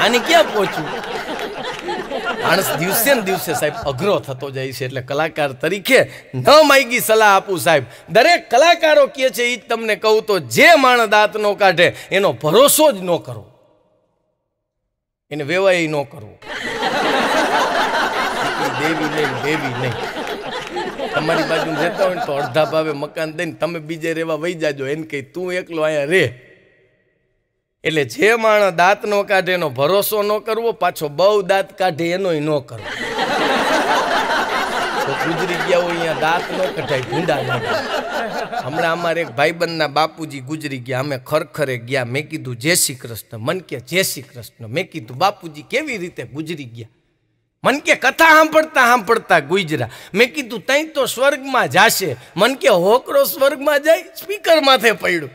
આની ક્યાં પહોંચ્યું માણસ દિવસે ને દિવસે સાહેબ અઘરો થતો જાય છે એટલે કલાકાર તરીકે ન માયગી સલાહ આપું સાહેબ દરેક કલાકારો કહે છે એ જ તમને કહું તો જે માણસ દાંત ન કાઢે એનો ભરોસો જ ન કરો એને વેવાય ન કરવો દેવી નહીં દેવી નહીં તમારી બાજુ રહેતા હોય ને તો અડધા ભાવે મકાન દઈને તમે બીજે રહેવા વહી જાજો એને કહી તું એકલો અહીંયા રહે એટલે જે માણસ દાંત ન કાઢે એનો ભરોસો ન કરવો પાછો બહુ દાંત કાઢે એનોય ન કરવો ગુજરી ગયા હોય અહીંયા દાંત ન કઢાય ભૂંડા હમણાં અમારે એક ભાઈબંધના બાપુજી ગુજરી ગયા અમે ખરખરે ગયા મેં કીધું જય શ્રી કૃષ્ણ મન કે જય શ્રી કૃષ્ણ મેં કીધું બાપુજી કેવી રીતે ગુજરી ગયા મન કે કથા સાંભળતા સાંભળતા ગુજરા મેં કીધું તઈ તો સ્વર્ગમાં જાશે મન કે હોકરો સ્વર્ગમાં જાય સ્પીકર માથે પડ્યું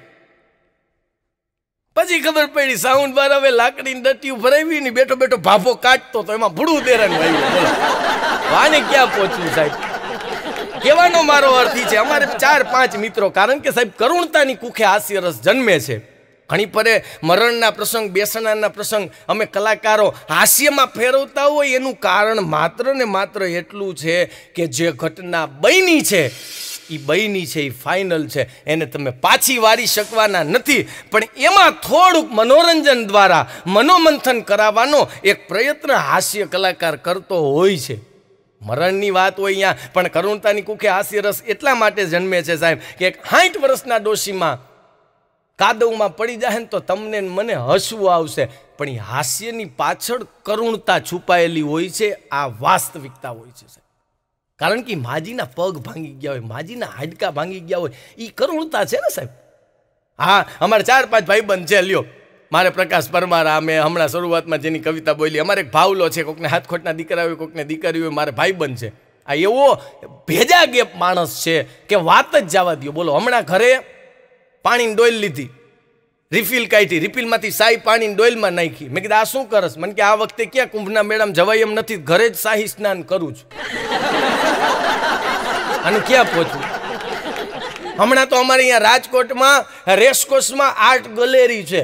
પછી ખબર પડી સાઉન્ડ બાર હવે લાકડીની દટ્ટી ભરાવી ને બેઠો બેઠો ભાફો કાઢતો તો એમાં ભૂડું દેરાન ભાઈ વાને ક્યાં પહોંચ્યું સાહેબ કહેવાનો મારો અર્થ છે અમારે ચાર પાંચ મિત્રો કારણ કે સાહેબ કરુણતાની કુખે હાસ્યરસ જન્મે છે ઘણી પરે મરણના પ્રસંગ બેસણાના પ્રસંગ અમે કલાકારો હાસ્યમાં ફેરવતા હોય એનું કારણ માત્ર ને માત્ર એટલું છે કે જે ઘટના બની છે એ બયની છે એ ફાઇનલ છે એને તમે પાછી વારી શકવાના નથી પણ એમાં થોડુંક મનોરંજન દ્વારા મનોમંથન કરાવવાનો એક પ્રયત્ન હાસ્ય કલાકાર કરતો હોય છે મરણની વાત હોય અહીંયા પણ કરુણતાની કુખે હાસ્ય રસ એટલા માટે જન્મે છે સાહેબ કે એક સાઠ વર્ષના ડોશીમાં કાદવમાં પડી જાય ને તો તમને મને હસવું આવશે પણ એ હાસ્યની પાછળ કરુણતા છુપાયેલી હોય છે આ વાસ્તવિકતા હોય છે સાહેબ કારણ કે માજીના પગ ભાંગી ગયા હોય માજીના હાડકા ભાંગી ગયા હોય એ કરુણતા છે ને સાહેબ હા અમારે ચાર પાંચ ભાઈબંધ છે લ્યો મારે પ્રકાશ પરમાર અમે હમણાં શરૂઆતમાં જેની કવિતા બોલી અમારે એક ભાવલો છે કોકને હાથખોટના દીકરા હોય કોકને દીકરી હોય મારે ભાઈબંધ છે આ એવો ભેજા ગેપ માણસ છે કે વાત જ જવા દો બોલો હમણાં ઘરે પાણીની ડોઈલ લીધી રિફિલ કાઢી રિફિલમાંથી શાહી પાણી ડોઇલમાં નાખી મેં કીધું આ શું કરસ મને કે આ વખતે ક્યાં કુંભના મેળામાં જવાય એમ નથી ઘરે જ શાહી સ્નાન કરું છું અને ક્યાં પહોંચું હમણાં તો અમારે અહીંયા રાજકોટમાં રેસકોર્સમાં આર્ટ ગેલેરી છે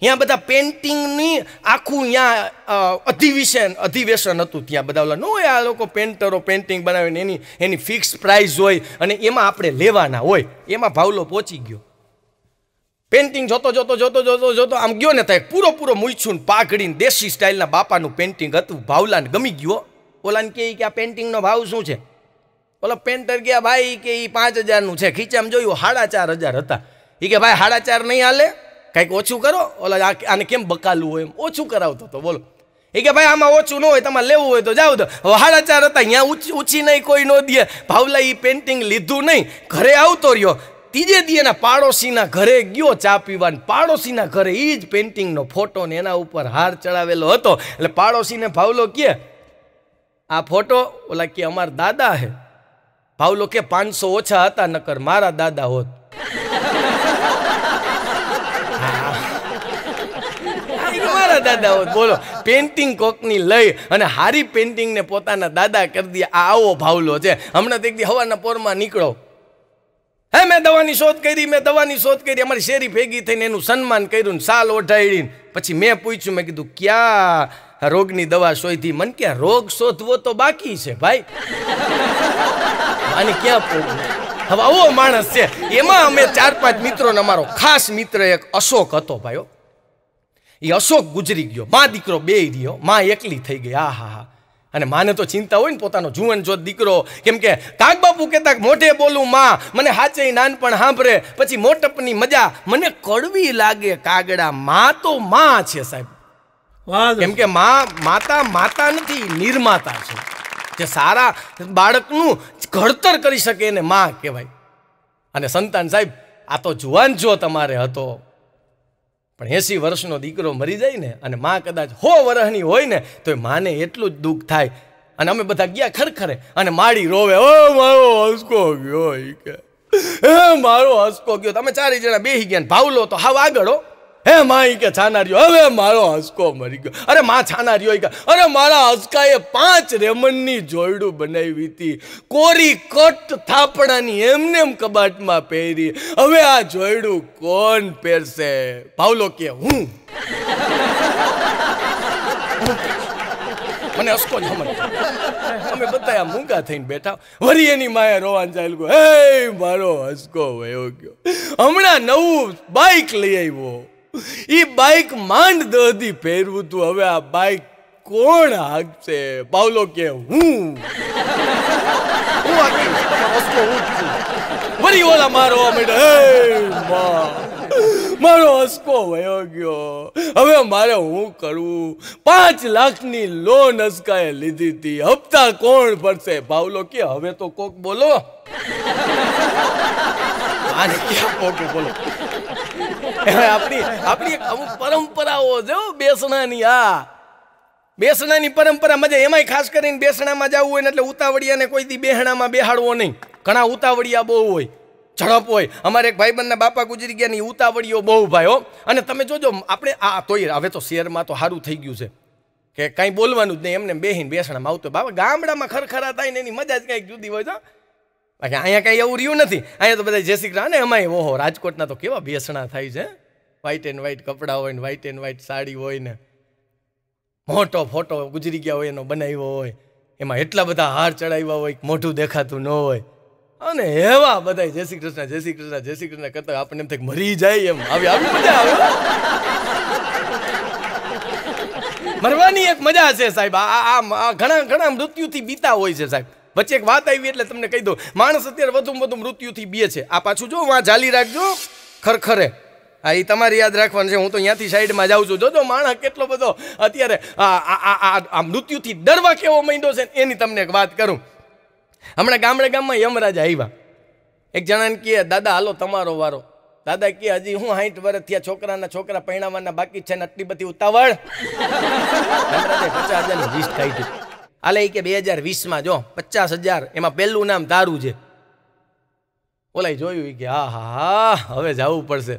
ત્યાં બધા પેન્ટિંગની આખું ત્યાં અધિવેશન અધિવેશન હતું ત્યાં બધા ઓલા નો આ લોકો પેન્ટરો પેન્ટિંગ બનાવીને એની એની ફિક્સ પ્રાઇઝ હોય અને એમાં આપણે લેવાના હોય એમાં ભાવલો પહોંચી ગયો પેન્ટિંગ જોતો જોતો જોતો જોતો જોતો આમ ગયો ને ત્યાં પૂરો પૂરો મૂછું ને પાઘડીને દેશી સ્ટાઇલના બાપાનું પેન્ટિંગ હતું ભાવલાને ગમી ગયો ઓલાને કહે કે આ પેન્ટિંગનો ભાવ શું છે ઓલો પેન્ટર ગયા ભાઈ કે એ પાંચ હજારનું છે ખીચામાં જોયું સાડા ચાર હજાર હતા એ કે ભાઈ સાડા ચાર નહીં હાલે કંઈક ઓછું કરો ઓલા આને કેમ બકાલવું હોય એમ ઓછું કરાવતો હતો બોલો એ કે ભાઈ આમાં ઓછું ન હોય તમારે લેવું હોય તો જાઓ તો હાડા ચાર હતા અહીંયા ઊંચી નહીં કોઈ ન દે ભાવલા એ પેન્ટિંગ લીધું નહીં ઘરે આવતો રહ્યો ત્રીજે દી એના પાડોશીના ઘરે ગયો ચા પીવા પાડોશીના ઘરે એ જ પેન્ટિંગનો ફોટો ને એના ઉપર હાર ચડાવેલો હતો એટલે પાડોશીને ભાવલો કે આ ફોટો ઓલા કે અમારા દાદા હે ભાવલો કે પાંચસો ઓછા હતા નકર મારા દાદા હોત મારા દાદા હોત બોલો પેન્ટિંગ કોકની લઈ અને હારી પેન્ટિંગને પોતાના દાદા કરી દે આ આવો ભાવલો છે હમણાં તે હવાના પોરમાં નીકળો હે મેં દવાની શોધ કરી મેં દવાની શોધ કરી અમારી શેરી ભેગી થઈને એનું સન્માન કર્યું ને સાલ ઓઢાડીને પછી મેં પૂછ્યું મેં કીધું ક્યાં રોગની દવા શોધી મને ક્યાં રોગ શોધવો તો બાકી છે ભાઈ અને ક્યાં હવે આવો માણસ છે એમાં અમે ચાર પાંચ મિત્રોને અમારો ખાસ મિત્ર એક અશોક હતો ભાઈઓ એ અશોક ગુજરી ગયો મા દીકરો બે રહ્યો મા એકલી થઈ ગઈ આ હા હા અને માને તો ચિંતા હોય ને પોતાનો જુવન જો દીકરો કેમ કે કાક બાપુ કહેતા મોઢે બોલું માં મને હાચે નાનપણ સાંભળે પછી મોટપની મજા મને કડવી લાગે કાગડા મા તો માં છે સાહેબ કેમ કે મા માતા માતા નથી નિર્માતા છે જે સારા બાળકનું ઘડતર કરી શકે એને માં કહેવાય અને સંતાન સાહેબ આ તો જુવાન જો તમારે હતો પણ એંસી વર્ષનો દીકરો મરી જાય ને અને માં કદાચ હો વરહની હોય ને તો એ માને એટલું જ દુઃખ થાય અને અમે બધા ગયા ખરખરે અને માડી રોવે ઓ મારો હસકો ગયો કે મારો હસકો ગયો તમે ચારે જણા બેહી ગયા ભાવ લો તો હાવ આગળ હો હે માં કે છાનારીઓ હવે મારો હસકો મરી ગયો અરે માં છાનારીઓ કે અરે મારા હસકાએ પાંચ રેમનની જોયડું બનાવી હતી કોરી કટ થાપડાની એમને એમ કબાટમાં પહેરી હવે આ જોયડું કોણ પહેરશે ભાવલો કે હું મને હસકો જ અમે બધા મૂંગા થઈને બેઠા વરી એની માયા રોવાન ચાલ ગયો હે મારો હસકો વયો ગયો હમણાં નવું બાઇક લઈ આવ્યો એ બાઇક માંડ દોધી ફેરવું તું હવે આ બાઇક કોણ હાકશે પાવલો કે હું ફરી ઓલા મારો મારો હસકો વયો ગયો હવે મારે હું કરવું પાંચ લાખની લોન હસકાએ લીધી હતી હપ્તા કોણ ભરશે ભાવલો કે હવે તો કોક બોલો બોલો આપણી આપણી અમુક પરંપરાઓ જો બેસણાની આ બેસણાની પરંપરા મજા એમાંય ખાસ કરીને બેસણામાં જવું હોય ને એટલે ઉતાવળિયાને કોઈ દી બેહણામાં બેહાડવો નહીં ઘણા ઉતાવળિયા બહુ હોય ઝડપ હોય અમારે એક ભાઈબંધના બાપા ગુજરી ગયા ની ઉતાવળીઓ બહુ ભાઈઓ અને તમે જોજો આપણે આ તોય હવે તો શહેરમાં તો સારું થઈ ગયું છે કે કાંઈ બોલવાનું જ નહીં એમને બેહીને બેસણામાં આવતો બાપા ગામડામાં ખરખરા થાય ને એની મજા જ કંઈક જુદી હોય તો બાકી અહીંયા કાંઈ એવું રહ્યું નથી અહીંયા તો બધા જેસી અને એમાંય ઓહો રાજકોટના તો કેવા બેસણા થાય છે વ્હાઈટ એન્ડ વ્હાઈટ કપડા હોય ને વ્હાઈટ એન્ડ વ્હાઈટ સાડી હોય ને મોટો ફોટો ગુજરી ગયા હોય એનો બનાવ્યો હોય એમાં એટલા બધા હાર ચડાવ્યા હોય મોઢું દેખાતું ન હોય અને એવા બધા જય શ્રી કૃષ્ણ જય શ્રી કૃષ્ણ જય શ્રી કૃષ્ણ કરતા આપણને એમ થાય મરી જાય એમ આવી આવી મજા આવે મરવાની એક મજા છે સાહેબ આ ઘણા ઘણા મૃત્યુથી બીતા હોય છે સાહેબ વચ્ચે એક વાત આવી એટલે તમને કહી દઉં માણસ અત્યારે વધુ વધુ મૃત્યુથી બે છે આ પાછું જો વાં જાલી રાખજો ખરખરે હા એ તમારે યાદ રાખવાનું છે હું તો અહીંયાથી સાઈડમાં જાઉં છું જોજો માણસ કેટલો બધો અત્યારે આ મૃત્યુથી ડરવા કેવો માંડ્યો છે એની તમને એક વાત કરું હમણાં ગામડે ગામમાં યમરાજ આવ્યા એક જણાને કહે દાદા હાલો તમારો વારો દાદા કે હજી હું સાઠ વર્ષ થયા છોકરાના છોકરા પહેણાવાના બાકી છે ને આટલી બધી ઉતાવળ પચાસ હજાર લિસ્ટ કાઢી હાલે કે બે હજાર વીસમાં જો પચાસ હજાર એમાં પહેલું નામ તારું છે ઓલા જોયું કે હા હા હવે જવું પડશે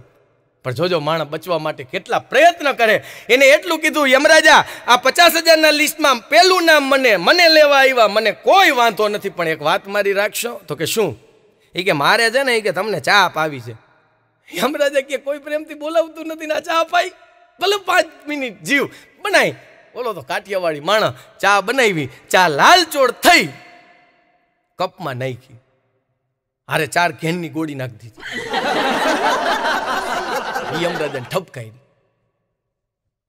પણ જોજો માણસ બચવા માટે કેટલા પ્રયત્ન કરે એને એટલું કીધું યમરાજા આ પચાસ હજારના લિસ્ટમાં પહેલું નામ મને મને લેવા આવ્યા મને કોઈ વાંધો નથી પણ એક વાત મારી રાખશો તો કે શું એ કે મારે છે ને એ કે તમને ચા અપાવી છે યમરાજા કે કોઈ પ્રેમથી બોલાવતું નથી ને આ ચા અપાઈ ભલે પાંચ મિનિટ જીવ બનાય બોલો તો કાઠિયાવાડી માણસ ચા બનાવી ચા લાલચોળ થઈ કપમાં નાખી અરે ચાર ઘેનની ગોળી નાખી દીધી યમરાજાને ઠપકાઈ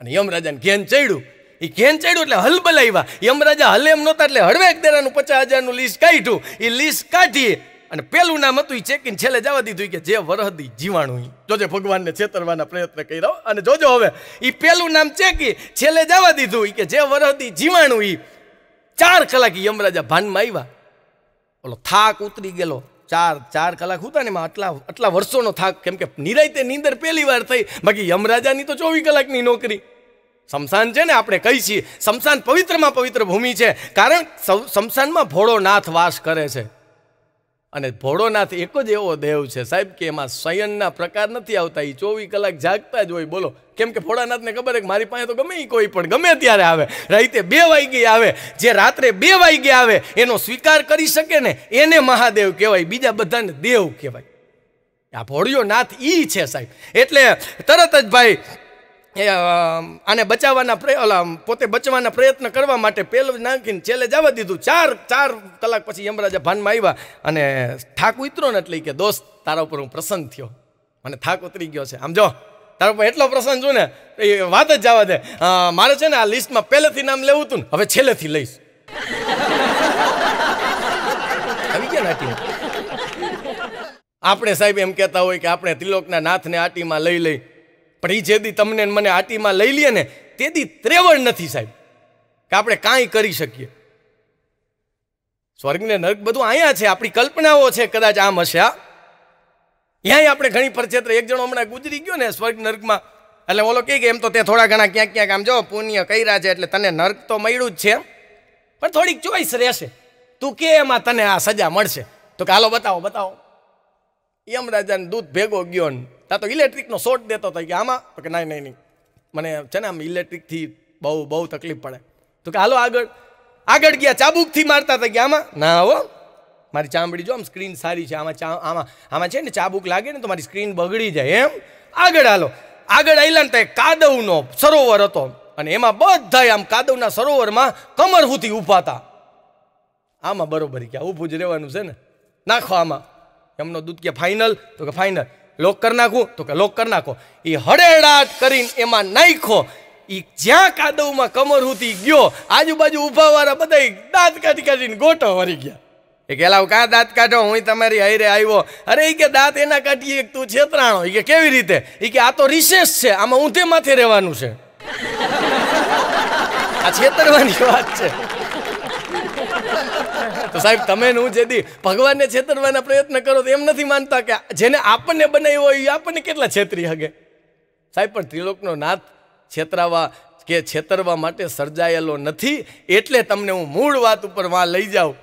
અને યમરાજાને ઘેન ચડ્યું એ ઘેન ચડ્યું એટલે હલ બલાવ્યા યમરાજા હલ એમ નહોતા એટલે હળવે એક દેરાનું પચાસ હજારનું લીસ કાઢ્યું એ લીસ કાઢીએ અને પેલું નામ હતું એ ચેકિંગ છેલ્લે જવા દીધું કે જે વરહદી જીવાણું જોજે ભગવાનને છેતરવાના પ્રયત્ન કર્યો અને જોજો હવે એ પેલું નામ ચેકી છેલ્લે જવા દીધું કે જે વરહદી જીવાણું એ ચાર કલાક યમરાજા ભાનમાં આવ્યા ઓલો થાક ઉતરી ગયેલો ચાર ચાર કલાક હતા ને એમાં આટલા આટલા વર્ષોનો થાક કેમ કે નિરાયતે નીંદર પહેલી વાર થઈ બાકી યમરાજાની તો ચોવીસ કલાકની નોકરી શમશાન છે ને આપણે કહી છીએ શમશાન પવિત્રમાં પવિત્ર ભૂમિ છે કારણ શમશાનમાં ભોળો નાથ વાસ કરે છે અને ભોળોનાથ એક જ એવો દેવ છે સાહેબ કે એમાં શયનના પ્રકાર નથી આવતા એ ચોવીસ કલાક જાગતા જ હોય બોલો કેમ કે ભોળાનાથને ખબર કે મારી પાસે તો ગમે કોઈ પણ ગમે ત્યારે આવે રાતે બે વાગ્યે આવે જે રાત્રે બે વાગ્યે આવે એનો સ્વીકાર કરી શકે ને એને મહાદેવ કહેવાય બીજા બધાને દેવ કહેવાય આ ભોળિયો નાથ ઈ છે સાહેબ એટલે તરત જ ભાઈ આને બચાવવાના પોતે બચવાના પ્રયત્ન કરવા માટે પેલ નાખીને છેલ્લે જવા દીધું ચાર ચાર કલાક પછી યમરાજા ભાનમાં આવ્યા અને થાક ઉતરોને એટલે કે દોસ્ત તારા ઉપર હું પ્રસન્ન થયો મને થાક ઉતરી ગયો છે આમ જો તારા ઉપર એટલો પ્રસન્ન છું ને એ વાત જ જવા દે મારે છે ને આ લિસ્ટમાં પહેલેથી નામ લેવું હતું ને હવે છેલ્લેથી લઈશ આવી ગયા નાટી આપણે સાહેબ એમ કહેતા હોય કે આપણે ત્રિલોકના નાથને આટીમાં લઈ લઈ પણ એ જે દી તમને મને આટીમાં લઈ લઈએ ને તે દી ત્રેવડ નથી સાહેબ કે આપણે કાંઈ કરી શકીએ સ્વર્ગને નર્ક બધું અહીંયા છે આપણી કલ્પનાઓ છે કદાચ આમ હશે આ અહીંયા આપણે ઘણી પરચેત્ર એક જણો હમણાં ગુજરી ગયો ને સ્વર્ગ નર્કમાં એટલે ઓલો કહે કે એમ તો તે થોડા ઘણા ક્યાંક ક્યાંક આમ જો પુણ્ય કર્યા છે એટલે તને નર્ક તો મળ્યું જ છે પણ થોડીક ચોઈસ રહેશે તું કે એમાં તને આ સજા મળશે તો કાલો બતાવો બતાવો યમ રાજાને દૂધ ભેગો ગયો ને ત્યાં તો ઇલેક્ટ્રિકનો શોર્ટ દેતો હતો કે આમાં તો કે નહીં નહીં નહીં મને છે ને આમ ઇલેક્ટ્રિકથી બહુ બહુ તકલીફ પડે તો કે હાલો આગળ આગળ ગયા ચાબુકથી મારતા હતા કે આમાં ના હો મારી ચામડી જો આમ સ્ક્રીન સારી છે આમાં ચા આમાં આમાં છે ને ચાબુક લાગે ને તો મારી સ્ક્રીન બગડી જાય એમ આગળ હાલો આગળ આવેલા ને તો કાદવનો સરોવર હતો અને એમાં બધા આમ કાદવના સરોવરમાં કમર સુધી ઊભા હતા આમાં બરોબર ક્યાં ઊભું જ રહેવાનું છે ને નાખો આમાં એમનો દૂધ કે ફાઇનલ તો કે ફાઇનલ લોક કરી નાખું તો કે લોક કરી નાખો એ હળેડાટ કરીને એમાં નાખો એ જ્યાં કાદવમાં કમર ઉતી ગયો આજુબાજુ ઊભાવાળા બધા દાંત કાઢી કાઢીને ગોટો વરી ગયા એ કે લાવ કાં દાંત કાઢો હું તમારી હાઈરે આવ્યો અરે એ કે દાંત એના કાઢીએ એક તું છેતરાણો એ કે કેવી રીતે એ કે આ તો રિસેસ છે આમાં ઊંધે માથે રહેવાનું છે આ છેતરવાની વાત છે તો સાહેબ તમે હું જેદી ભગવાનને છેતરવાના પ્રયત્ન કરો તો એમ નથી માનતા કે જેને આપણને બનાવ્યો હોય એ આપણને કેટલા છેતરી હગે સાહેબ પણ ત્રિલોકનો નાથ છેતરાવા કે છેતરવા માટે સર્જાયેલો નથી એટલે તમને હું મૂળ વાત ઉપર વાં લઈ જાઉં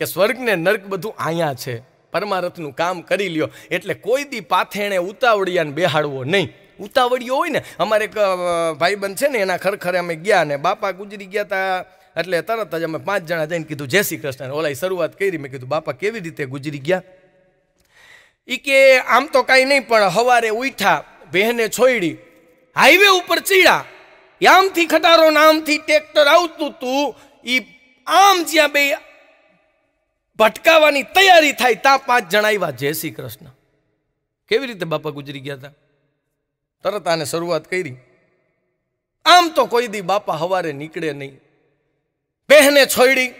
કે સ્વર્ગને નર્ક બધું અહીંયા છે પરમારથનું કામ કરી લ્યો એટલે કોઈ દી પાથેણે ઉતાવળિયાને બેહાડવો નહીં ઉતાવળિયો હોય ને અમારે એક ભાઈબંધ છે ને એના ખરખરે અમે ગયા ને બાપા ગુજરી ગયા હતા એટલે તરત જ અમે પાંચ જણા જઈને કીધું જય શ્રી કૃષ્ણ ઓલા શરૂઆત કરી મેં કીધું બાપા કેવી રીતે ગુજરી ગયા એ કે આમ તો કાંઈ નહીં પણ હવારે ઉઠા બહેને છોડી હાઈવે ઉપર ચીડા આમથી ખટારો નામથી ટ્રેક્ટર આવતું હતું એ આમ જ્યાં બે ભટકાવાની તૈયારી થાય ત્યાં પાંચ જણા આવ્યા જય શ્રી કૃષ્ણ કેવી રીતે બાપા ગુજરી ગયા હતા તરત આને શરૂઆત કરી આમ તો કોઈ દી બાપા હવારે નીકળે નહીં બહેને છોડી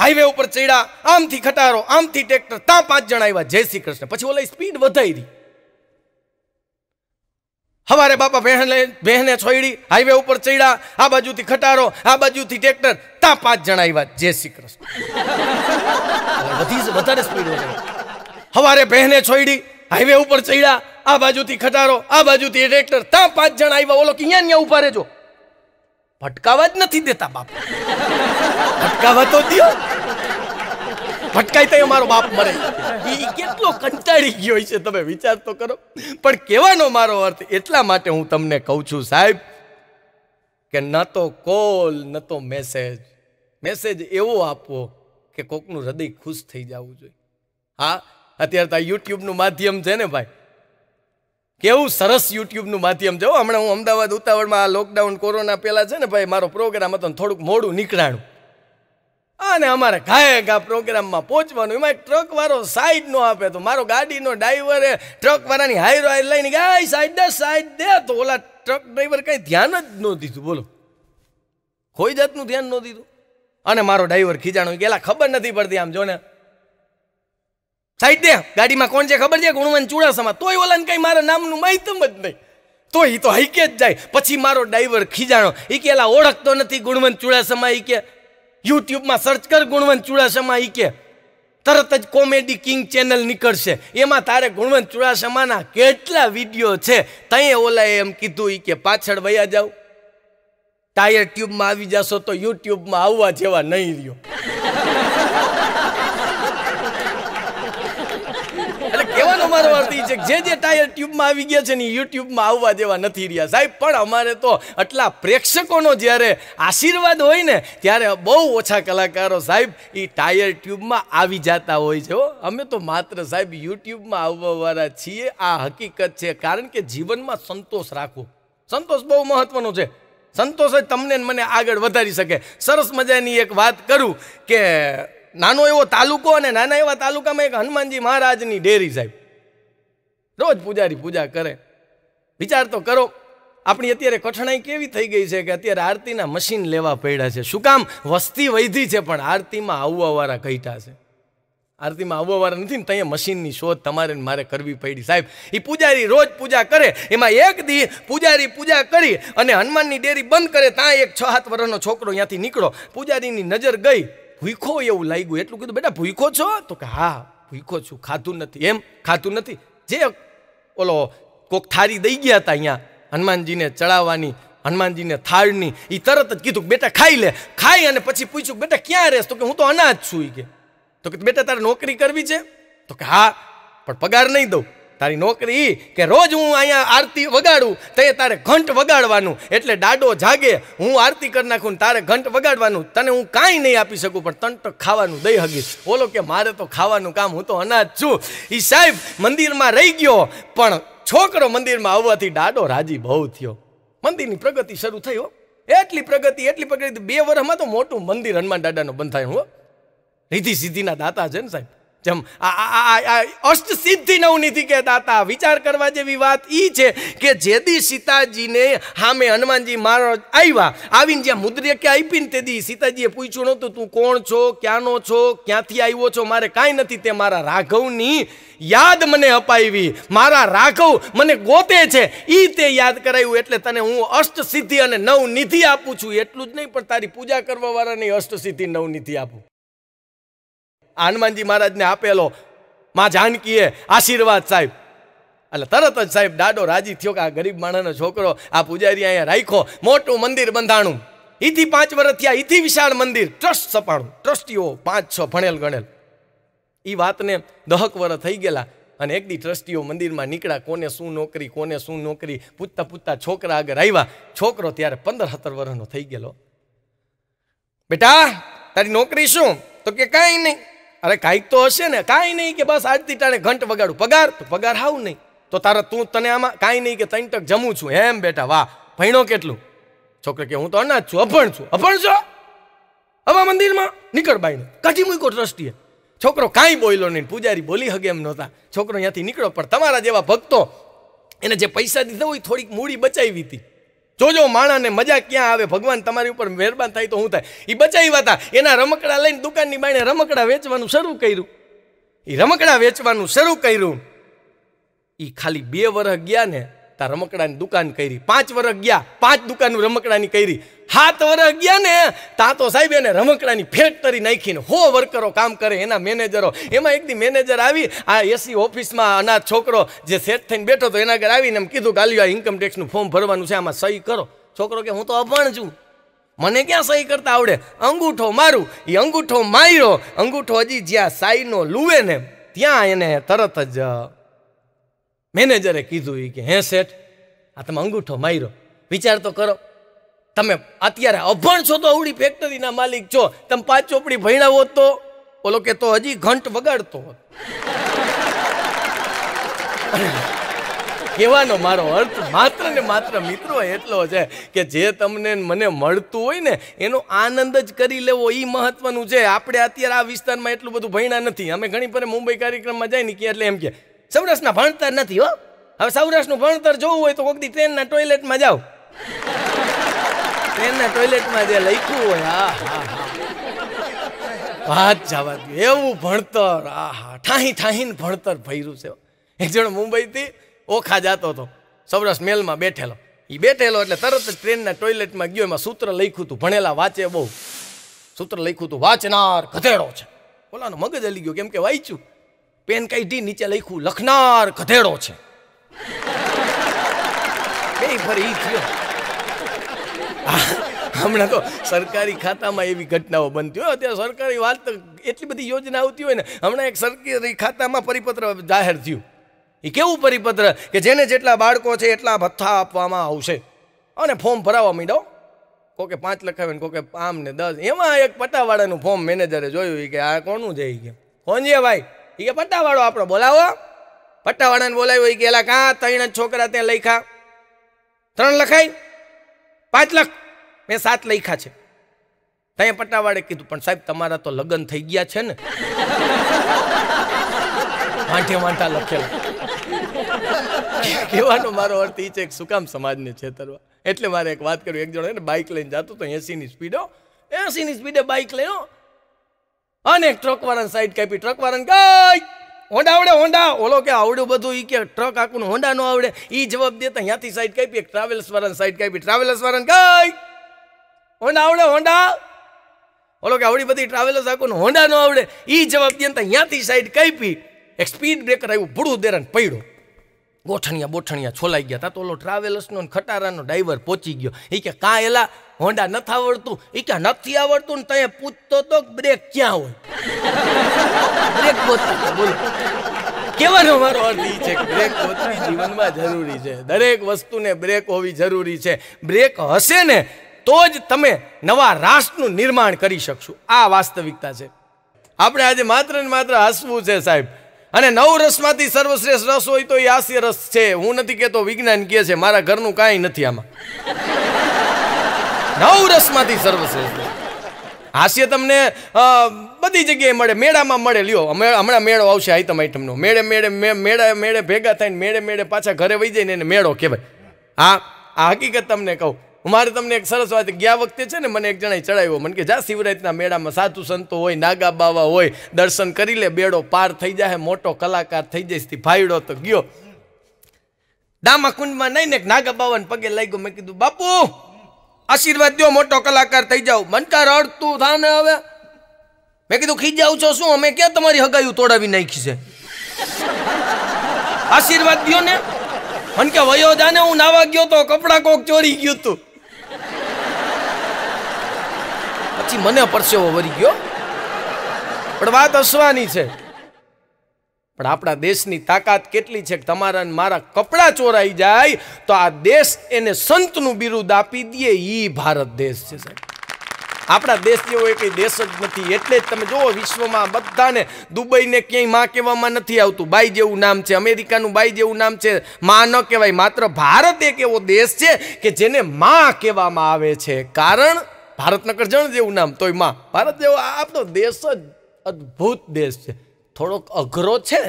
હાઈવે ઉપર ચડ્યા આમથી ખટારો આમથી ટ્રેક્ટર ત્યાં પાંચ જણા આવ્યા જય શ્રી કૃષ્ણ પછી ઓલા સ્પીડ વધારી દી હવારે બાપા બહેને બહેને છોડી હાઈવે ઉપર ચડ્યા આ બાજુથી ખટારો આ બાજુથી ટ્રેક્ટર ત્યાં પાંચ જણા આવ્યા જય શ્રી કૃષ્ણ વધી વધારે સ્પીડ વધારે હવારે બહેને છોડી હાઈવે ઉપર ચડ્યા આ બાજુથી ખટારો આ બાજુથી ટ્રેક્ટર ત્યાં પાંચ જણા આવ્યા ઓલો ક્યાં ત્યાં ઉભા રહેજો ભટકાવા જ નથી દેતા બાપ ભટકાવા તો દો ભટકાય તો મારો બાપ મરે એ કેટલો કંટાળી ગયો છે તમે વિચાર તો કરો પણ કહેવાનો મારો અર્થ એટલા માટે હું તમને કહું છું સાહેબ કે ન તો કોલ ન તો મેસેજ મેસેજ એવો આપવો કે કોકનું હૃદય ખુશ થઈ જવું જોઈએ હા અત્યારે તો આ યુટ્યુબનું માધ્યમ છે ને ભાઈ કેવું સરસ યુટ્યુબનું માધ્યમ જો હમણાં હું અમદાવાદ ઉતાવળમાં આ લોકડાઉન કોરોના પહેલાં છે ને ભાઈ મારો પ્રોગ્રામ હતો ને થોડુંક મોડું નીકળાણું અને અમારે ગાયક આ પ્રોગ્રામમાં પહોંચવાનું એમાં ટ્રકવાળો સાઈડ નો આપે તો મારો ગાડીનો ડ્રાઈવરે વાળાની હાઈરો હાઈર લઈને ગાય સાઈડ દે સાઈડ દે તો ઓલા ટ્રક ડ્રાઈવર કંઈ ધ્યાન જ ન દીધું બોલો કોઈ જાતનું ધ્યાન ન દીધું અને મારો ડ્રાઈવર ખીજાણો ગયેલા ખબર નથી પડતી આમ જોને સાઈડ દે ગાડીમાં કોણ છે ખબર છે ગુણવંત ચુડાસમા તોય ઓલાને કંઈ મારા નામનું માહિતમ જ નહીં તો એ તો હૈકે જ જાય પછી મારો ડ્રાઈવર ખીજાણો એ કે એલા ઓળખતો નથી ગુણવંત ચુડાસમા એ કે યુટ્યુબમાં સર્ચ કર ગુણવંત ચુડાસમા એ કે તરત જ કોમેડી કિંગ ચેનલ નીકળશે એમાં તારે ગુણવંત ચુડાસમાના કેટલા વિડીયો છે તઈએ ઓલાએ એમ કીધું એ કે પાછળ વયા જાઓ ટાયર ટ્યુબમાં આવી જશો તો યુટ્યુબમાં આવવા જેવા નહીં રહ્યો મારો અર્થ છે જે જે ટાયર ટ્યુબમાં આવી ગયા છે ને યુટ્યુબમાં આવવા દેવા નથી રહ્યા સાહેબ પણ અમારે તો આટલા પ્રેક્ષકોનો જ્યારે આશીર્વાદ હોય ને ત્યારે બહુ ઓછા કલાકારો સાહેબ એ ટાયર ટ્યુબમાં આવી જતા હોય છે હો અમે તો માત્ર સાહેબ યુટ્યુબમાં આવવાવાળા છીએ આ હકીકત છે કારણ કે જીવનમાં સંતોષ રાખવો સંતોષ બહુ મહત્વનો છે સંતોષ જ તમને મને આગળ વધારી શકે સરસ મજાની એક વાત કરું કે નાનો એવો તાલુકો અને નાના એવા તાલુકામાં એક હનુમાનજી મહારાજની ડેરી સાહેબ રોજ પૂજારી પૂજા કરે વિચાર તો કરો આપણી અત્યારે કઠણાઈ કેવી થઈ ગઈ છે કે અત્યારે આરતીના મશીન લેવા પડ્યા છે શું કામ વસ્તી વૈધી છે પણ આરતીમાં આવવાવાળા ઘટ્યા છે આરતીમાં આવવાવાળા નથી ને ત્યાં મશીનની શોધ તમારે મારે કરવી પડી સાહેબ એ પૂજારી રોજ પૂજા કરે એમાં એક દી પૂજારી પૂજા કરી અને હનુમાનની ડેરી બંધ કરે ત્યાં એક છ સાત વર્ષનો છોકરો ત્યાંથી નીકળો પૂજારીની નજર ગઈ ભૂખો એવું લાગ્યું એટલું કીધું બેટા ભૂખો છો તો કે હા ભૂખો છું ખાતું નથી એમ ખાતું નથી જે ઓલો કોક થારી દઈ ગયા હતા અહીંયા હનુમાનજીને ચડાવવાની હનુમાનજીને થાળની એ તરત જ કીધું બેટા ખાઈ લે ખાઈ અને પછી પૂછ્યું બેટા ક્યાં રહેશ તો કે હું તો અનાજ છું કે તો કે બેટા તારે નોકરી કરવી છે તો કે હા પણ પગાર નહીં દઉં તારી નોકરી કે રોજ હું અહીંયા આરતી વગાડું તે તારે ઘંટ વગાડવાનું એટલે દાડો જાગે હું આરતી કરી નાખું તારે ઘંટ વગાડવાનું તને હું કાંઈ નહીં આપી શકું પણ તને ખાવાનું દઈ હગીશ બોલો કે મારે તો ખાવાનું કામ હું તો અનાજ છું એ સાહેબ મંદિરમાં રહી ગયો પણ છોકરો મંદિરમાં આવવાથી દાડો રાજી બહુ થયો મંદિરની પ્રગતિ શરૂ થઈ હો એટલી પ્રગતિ એટલી પ્રગતિ બે વર્ષમાં તો મોટું મંદિર હનુમાન દાદાનું બંધાયું હો રીધી સીધીના દાતા છે ને સાહેબ જેમ અષ્ટ સિદ્ધિ નવનિધિ કહેતા હતા વિચાર કરવા જેવી વાત એ છે કે જેદી સીતાજીને હામે હનુમાનજી મારો આવ્યા આવીને જ્યાં મુદ્રેકે આપીને તે દી સીતાજીએ પૂછ્યું નહોતું તું કોણ છો ક્યાંનો છો ક્યાંથી આવ્યો છો મારે કાંઈ નથી તે મારા રાઘવની યાદ મને અપાવી મારા રાઘવ મને ગોતે છે એ તે યાદ કરાવ્યું એટલે તને હું અષ્ટ સિદ્ધિ અને નવનિધિ આપું છું એટલું જ નહીં પણ તારી પૂજા કરવાવાળાની અષ્ટ સિદ્ધિ નવનિધિ આપું હનુમાનજી મહારાજને આપેલો માં જાનકીએ આશીર્વાદ સાહેબ એટલે તરત જ સાહેબ દાડો રાજી થયો કે આ ગરીબ માણસનો છોકરો આ પૂજારી અહીંયા રાખો મોટું મંદિર બંધાણું ઈથી પાંચ વર્ષ થયા ઈથી વિશાળ મંદિર ટ્રસ્ટ સપાણું ટ્રસ્ટીઓ પાંચ છ ભણેલ ગણેલ એ વાતને દહક વર્ષ થઈ ગયેલા અને એક દી ટ્રસ્ટીઓ મંદિરમાં નીકળ્યા કોને શું નોકરી કોને શું નોકરી પૂતતા પૂતતા છોકરા આગળ આવ્યા છોકરો ત્યારે પંદર સત્તર વર્ષનો થઈ ગયેલો બેટા તારી નોકરી શું તો કે કાંઈ નહીં અરે કાંઈક તો હશે ને કાંઈ નહીં કે બસ આજથી તારે ઘંટ વગાડું પગાર તો પગાર હાવ નહીં તો તારા તું તને આમાં કાંઈ નહીં કે તૈન ટક જમું છું એમ બેટા વાહ ભણો કેટલું છોકરો કે હું તો અનાજ છું અભણ છું અભણ છો હવે મંદિરમાં નીકળ બાઈને કાઢી મૂકો ટ્રસ્ટીએ છોકરો કાંઈ બોલ્યો નહીં પૂજારી બોલી હગે એમ નહોતા છોકરો ત્યાંથી નીકળો પણ તમારા જેવા ભક્તો એને જે પૈસા દીધા હોય થોડીક મૂડી બચાવી હતી જોજો માણાને મજા ક્યાં આવે ભગવાન તમારી ઉપર મહેરબાન થાય તો હું થાય એ બચાવ્યા હતા એના રમકડા લઈને દુકાનની બાણે રમકડા વેચવાનું શરૂ કર્યું એ રમકડા વેચવાનું શરૂ કર્યું એ ખાલી બે વર્ષ ગયા ને તાર રમકડાની દુકાન કરી પાંચ વર્ષ ગયા પાંચ દુકાનનું રમકડાની કરી હાથ વર્ષ ગયા ને ત્યાં તો સાહેબ એને રમકડાની ફેક્ટરી નાખીને હો વર્કરો કામ કરે એના મેનેજરો એમાં એકદી મેનેજર આવી આ એસી ઓફિસમાં અનાથ છોકરો જે સેટ થઈને બેઠો હતો એના ઘરે આવીને એમ કીધું ગાલ્યું આ ઇન્કમટેક્સનું ફોર્મ ભરવાનું છે આમાં સહી કરો છોકરો કે હું તો અભણ છું મને ક્યાં સહી કરતા આવડે અંગૂઠો મારું એ અંગૂઠો માર્યો અંગૂઠો હજી જ્યાં સાઈનો લુવે ને ત્યાં એને તરત જ મેનેજરે કીધું એ કે હે શેઠ આ તમે અંગૂઠો માર્યો વિચાર તો કરો તમે અત્યારે અભણ છો તો અવળી ફેક્ટરીના માલિક છો તમે પાંચ ચોપડી ભણાવો તો ઓલો કે તો હજી ઘંટ વગાડતો કહેવાનો મારો અર્થ માત્ર ને માત્ર મિત્રો એટલો છે કે જે તમને મને મળતું હોય ને એનો આનંદ જ કરી લેવો એ મહત્વનું છે આપણે અત્યારે આ વિસ્તારમાં એટલું બધું ભણ્યા નથી અમે ઘણી પર મુંબઈ કાર્યક્રમમાં જાય ને કે એટલે એમ કે સૌરાષ્ટ્રના ભણતર નથી હો હવે સૌરાષ્ટ્રનું ભણતર જોવું હોય તો કોઈક ટ્રેનના ટોયલેટમાં જાઓ એના ટોયલેટમાં જે લખ્યું હોય હા વાત જવા દઉં એવું ભણતર આહા ઠાહી ઠાહીને ભણતર ભર્યું છે એક જણ મુંબઈથી ઓખા જતો હતો સૌરાષ્ટ્ર મેલમાં બેઠેલો એ બેઠેલો એટલે તરત જ ટ્રેનના ટોયલેટમાં ગયો એમાં સૂત્ર લખ્યું હતું ભણેલા વાંચે બહુ સૂત્ર લખ્યું હતું વાંચનાર ગધેડો છે બોલાનો મગજ હલી ગયો કેમ કે વાંચ્યું પેન કાઢી નીચે લખ્યું લખનાર ગધેડો છે ફરી થયો હમણાં તો સરકારી ખાતામાં એવી ઘટનાઓ બનતી હોય અત્યારે સરકારી વાત તો એટલી બધી યોજના આવતી હોય ને હમણાં એક સરકારી ખાતામાં પરિપત્ર જાહેર થયું એ કેવું પરિપત્ર કે જેને જેટલા બાળકો છે એટલા ભથ્થા આપવામાં આવશે અને ફોર્મ ભરાવવા માંડો કોકે પાંચ લખાવે ને કોકે આમ ને દસ એમાં એક પટ્ટાવાળાનું ફોર્મ મેનેજરે જોયું કે આ કોનું જાય કે કોંજીએ ભાઈ એ કે પટ્ટાવાળો આપણો બોલાવો પટ્ટાવાળાને બોલાવ્યો કે એલા કાં ત્રણ જ છોકરા ત્યાં લખ્યા ત્રણ લખાય પાંચ લાખ મેં સાત લખ્યા છે ત્યાં પટ્ટાવાળે કીધું પણ સાહેબ તમારા તો લગ્ન થઈ ગયા છે ને વાંઠે વાંઠા લખેલા કહેવાનો મારો અર્થ એ છે કે સુકામ સમાજને છેતરવા એટલે મારે એક વાત કરવી એક જણ બાઇક લઈને જતો તો એસીની સ્પીડો એસીની સ્પીડે બાઇક લેવો અને એક ટ્રકવાળાને સાઈડ કાપી ટ્રકવાળાને ગાય હોન્ડા આવડે હોન્ડા ઓલો કે આવડ્યું બધું એ કે ટ્રક આખું હોન્ડા નો આવડે એ જવાબ દે તો અહીંયાથી સાઈડ કાપી ટ્રાવેલ્સ વાળાને સાઈડ કાપી ટ્રાવેલ્સ વાળાને કઈ હોંડા આવડે હોન્ડા ઓલો કે આવડી બધી ટ્રાવેલર્સ આખું હોન્ડા નો આવડે એ જવાબ દે તો અહીંયાથી સાઈડ કાપી એક સ્પીડ બ્રેકર આવ્યું ભૂડું દેરાન પડ્યું ગોઠણિયા બોઠણિયા છોલાઈ ગયા હતા તો ઓલો ટ્રાવેલર્સનો ખટારાનો ડ્રાઈવર પહોંચી ગયો એ કે કાં એલા હોન્ડા નથી આવડતું એ કે નથી આવડતું ને ત્યાં પૂછતો તો બ્રેક ક્યાં હોય બ્રેક ગોતરી બોલો કહેવાનો મારો અર્થ છે બ્રેક ગોતરી જીવનમાં જરૂરી છે દરેક વસ્તુને બ્રેક હોવી જરૂરી છે બ્રેક હશે ને તો જ તમે નવા રાષ્ટ્રનું નિર્માણ કરી શકશો આ વાસ્તવિકતા છે આપણે આજે માત્ર ને માત્ર હસવું છે સાહેબ અને નવ રસમાંથી સર્વશ્રેષ્ઠ રસ હોય તો એ હાસ્ય રસ છે હું નથી કહેતો વિજ્ઞાન કહે છે મારા ઘરનું કાંઈ નથી આમાં નવ રસમાંથી સર્વશ્રેષ્ઠ હાસ્ય તમને બધી જગ્યાએ મળે મેળામાં મળે લ્યો હમણાં મેળો આવશે આઈટમ આઈટમનો મેળે મેળે મેળે મેળે ભેગા થઈને મેળે મેળે પાછા ઘરે વહી ને એને મેળો કહેવાય હા આ હકીકત તમને કહું મારે તમને એક સરસ વાત ગયા વખતે છે ને મને એક જણાએ ચડાવ્યો મને કે જા શિવરાતના મેળામાં સાધુ સંતો હોય નાગા બાવા હોય દર્શન કરી લે બેડો પાર થઈ જાય મોટો કલાકાર થઈ જાય તે ફાયડો તો ગયો દામા કુંડમાં નહીં ને નાગા બાવાને પગે લાગ્યો મેં કીધું બાપુ આશીર્વાદ દો મોટો કલાકાર થઈ જાવ મનકા રડતું થાને હવે મેં કીધું ખીજાવ છો શું અમે ક્યાં તમારી હગાયું તોડાવી નાખી છે આશીર્વાદ દો ને મને કે વયો જાને હું નાવા ગયો તો કપડાં કોક ચોરી ગયું તું પછી મને પરસેવો વરી ગયો પણ વાત હસવાની છે પણ આપણા દેશની તાકાત કેટલી છે કે તમારા મારા કપડાં ચોરાઈ જાય તો આ દેશ એને સંતનું બિરુદ આપી દઈએ એ ભારત દેશ છે સાહેબ આપણા દેશ જેવો એ કંઈ દેશ જ નથી એટલે જ તમે જુઓ વિશ્વમાં બધાને દુબઈને ક્યાંય માં કહેવામાં નથી આવતું બાઈ જેવું નામ છે અમેરિકાનું બાઈ જેવું નામ છે માં ન કહેવાય માત્ર ભારત એક એવો દેશ છે કે જેને માં કહેવામાં આવે છે કારણ ભારતનગર જણ જેવું નામ તોય માં ભારત જેવો આપણો દેશ જ અદ્ભુત દેશ છે થોડોક અઘરો છે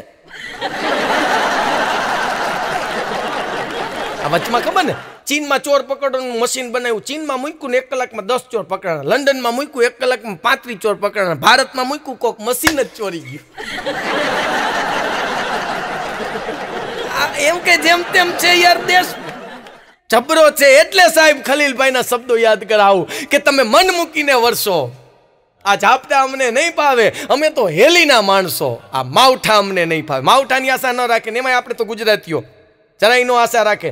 આ વચમાં ખબર ને ચીનમાં ચોર પકડવાનું મશીન બનાવ્યું ચીનમાં મૂક્યું ને એક કલાકમાં દસ ચોર પકડાણા લંડનમાં મૂક્યું એક કલાકમાં પાંત્રીસ ચોર પકડાણા ભારતમાં મૂક્યું કોક મશીન જ ચોરી ગયું એમ કે જેમ તેમ છે યાર દેશ જબરો છે એટલે સાહેબ ખલીલભાઈના શબ્દો યાદ કરાવું કે તમે મન મૂકીને વરસો આ ઝાપટા અમને નહીં પાવે અમે તો હેલીના માણસો આ માવઠા અમને નહીં પાવે માવઠાની આશા ન રાખે ને એમાં આપણે તો ગુજરાતીઓ જરાયનો આશા રાખે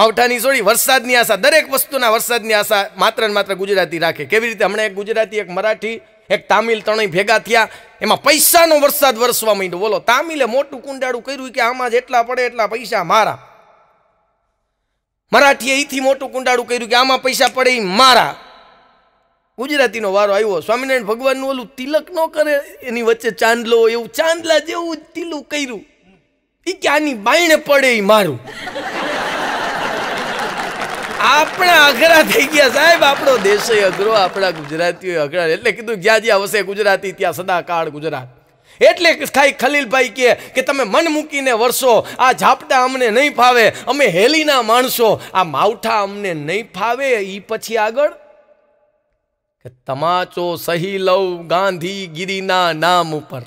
માવઠાની સોડી વરસાદની આશા દરેક વસ્તુના વરસાદની આશા માત્ર ને માત્ર ગુજરાતી રાખે કેવી રીતે હમણાં એક ગુજરાતી એક મરાઠી એક તામિલ ત્રણેય ભેગા થયા એમાં પૈસાનો વરસાદ વરસવા માંડ્યો બોલો તામિલે મોટું કુંડાળું કર્યું કે આમાં જેટલા પડે એટલા પૈસા મારા મરાઠીએ એથી મોટું કુંડાળું કર્યું કે આમાં પૈસા પડે એ મારા ગુજરાતીનો વારો આવ્યો સ્વામિનારાયણ ભગવાનનું ઓલું તિલક ન કરે એની વચ્ચે ચાંદલો એવું ચાંદલા જેવું જ તિલું કર્યું એ કે આની બાયણે પડે એ મારું આપણા અઘરા થઈ ગયા સાહેબ આપણો દેશ અઘરો આપણા ગુજરાતીઓ અઘરા એટલે કીધું જ્યાં જ્યાં વસે ગુજરાતી ત્યાં સદાકાળ ગુજરાત એટલે ખાઈ ખલીલભાઈ કહે કે તમે મન મૂકીને વરસો આ ઝાપટા અમને નહીં ફાવે અમે હેલીના માણસો આ માવઠા અમને નહીં ફાવે એ પછી આગળ તમાચો સહી લઉં ગાંધીગીરીના નામ ઉપર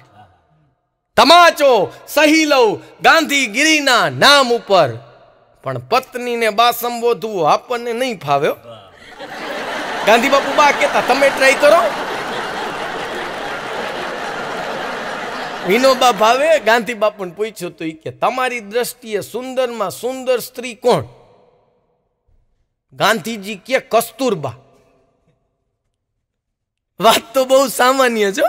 તમાચો સહી લઉં ગાંધીગીરીના નામ ઉપર પણ પત્નીને બા સંબોધવું આપણને નહીં ફાવ્યો ગાંધી બાપુ બા કેતા તમે ટ્રાય કરો વિનોબા ભાવે ગાંધી બાપુને પૂછ્યું તો એ કે તમારી દ્રષ્ટિએ સુંદરમાં સુંદર સ્ત્રી કોણ ગાંધીજી કે કસ્તુરબા વાત તો બહુ સામાન્ય છે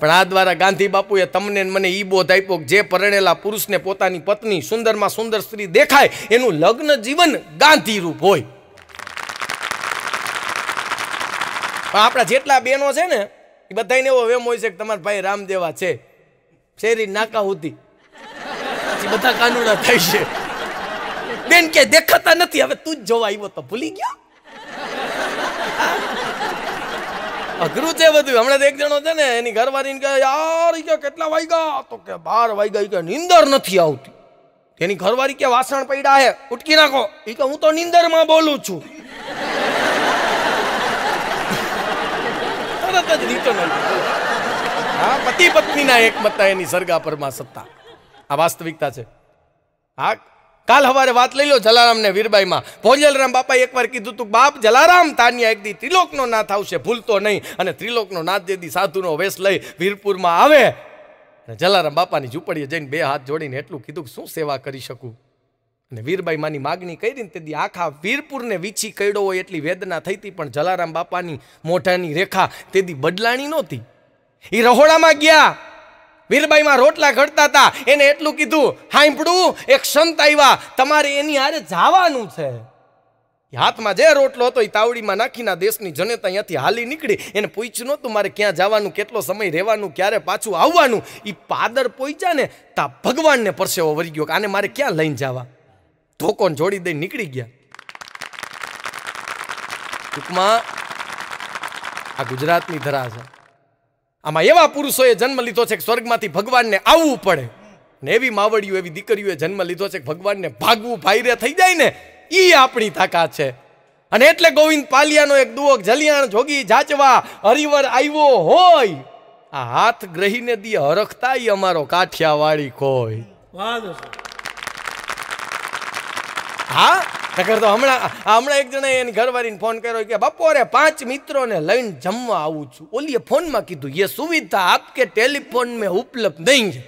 પણ આ દ્વારા ગાંધી બાપુએ તમને મને ઈ બોધ આપ્યો જે પરણેલા પુરુષને પોતાની પત્ની સુંદરમાં સુંદર સ્ત્રી દેખાય એનું લગ્ન જીવન ગાંધીરૂપ હોય પણ આપણા જેટલા બહેનો છે ને એ બધાને એવો વેમ હોય છે કે તમારા ભાઈ રામદેવા છે શેરી નાકા હોતી બધા કાનુડા થાય છે બેન કે દેખાતા નથી હવે તું જ જોવા આવ્યો તો ભૂલી ગયો અઘરું છે બધું હમણાં તો એક જણો છે ને એની ઘરવાળીને કહે યાર કે કેટલા વાગ્યા તો કે બાર વાગ્યા કે નીંદર નથી આવતી એની ઘરવાળી કે વાસણ પડ્યા હે ઉટકી નાખો એ કે હું તો નીંદરમાં બોલું છું તરત જ રીતો હા પતિ પત્નીના એકમતા એની સરગા પરમાં સત્તા આ વાસ્તવિકતા છે હા કાલ હવારે વાત લઈ લો જલારામને વીરબાઈમાં ભોજલરામ બાપાએ એકવાર કીધું તું બાપ જલારામ તાન્યા એક દી ત્રિલોકનો નાથ આવશે ભૂલતો નહીં અને ત્રિલોકનો નાથ જે સાધુનો વેશ લઈ વીરપુરમાં આવે અને જલારામ બાપાની ઝૂંપડીએ જઈને બે હાથ જોડીને એટલું કીધું કે શું સેવા કરી શકું અને વીરબાઈ માની માગણી કરીને તે દી આખા વીરપુરને વીછી કડ્યો હોય એટલી વેદના થઈ હતી પણ જલારામ બાપાની મોઢાની રેખા તે દી બદલાણી નહોતી એ રહોડામાં ગયા વીરબાઈમાં રોટલા ઘડતા હતા એને એટલું કીધું હાંપડું એક સંત આવ્યા તમારે એની હારે જવાનું છે હાથમાં જે રોટલો હતો એ તાવડીમાં નાખીને દેશની જનતા અહીંયાથી હાલી નીકળી એને પૂછ્યું નહોતું મારે ક્યાં જવાનું કેટલો સમય રહેવાનું ક્યારે પાછું આવવાનું એ પાદર પહોંચ્યા ને તા ભગવાનને પરસેવો વળી ગયો આને મારે ક્યાં લઈને જવા ધોકોને જોડી દઈ નીકળી ગયા ટૂંકમાં આ ગુજરાતની ધરા છે આમાં એવા પુરુષોએ જન્મ લીધો છે કે સ્વર્ગમાંથી ભગવાનને આવવું પડે ને એવી માવડીઓ એવી દીકરીઓએ જન્મ લીધો છે કે ભગવાનને ભાગવું ભાઈરે થઈ જાય ને એ આપણી તાકાત છે અને એટલે ગોવિંદ પાલિયાનો એક દુવક જલિયાણ જોગી જાચવા હરિવર આવ્યો હોય આ હાથ ગ્રહીને દી હરખતા અમારો કાઠિયાવાડી કોઈ હા નકર તો હમણાં હમણાં એક જણાએ એની ઘરવાળીને ફોન કર્યો કે બપોરે પાંચ મિત્રોને લઈને જમવા આવું છું ઓલીએ ફોનમાં કીધું એ સુવિધા આપકે ટેલિફોન મેં ઉપલબ્ધ નહીં છે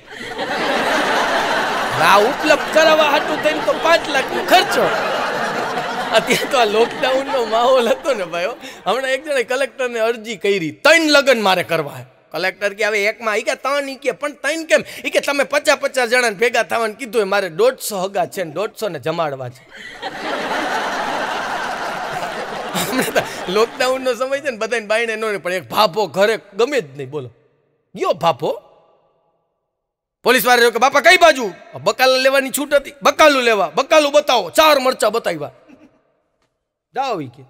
આ ઉપલબ્ધ કરાવવા હાટું થઈને તો પાંચ લાખનો ખર્ચો અત્યારે તો આ લોકડાઉનનો માહોલ હતો ને ભાઈઓ હમણાં એક જણે કલેક્ટરને અરજી કરી ત્રણ લગ્ન મારે કરવા કલેક્ટર કે હવે એકમાં એ કે ત્રણ કે પણ ત્રણ કેમ એ કે તમે પચાસ પચાસ જણાને ભેગા થવાનું કીધું એ મારે દોઢસો હગા છે ને દોઢસો ને જમાડવા છે લોકડાઉનનો સમય છે ને બધાને બાઈને ન પણ એક ભાપો ઘરે ગમે જ નહીં બોલો ગયો ભાપો પોલીસ વાળા કે બાપા કઈ બાજુ બકાલા લેવાની છૂટ હતી બકાલું લેવા બકાલું બતાવો ચાર મરચા બતાવ્યા જાઓ કે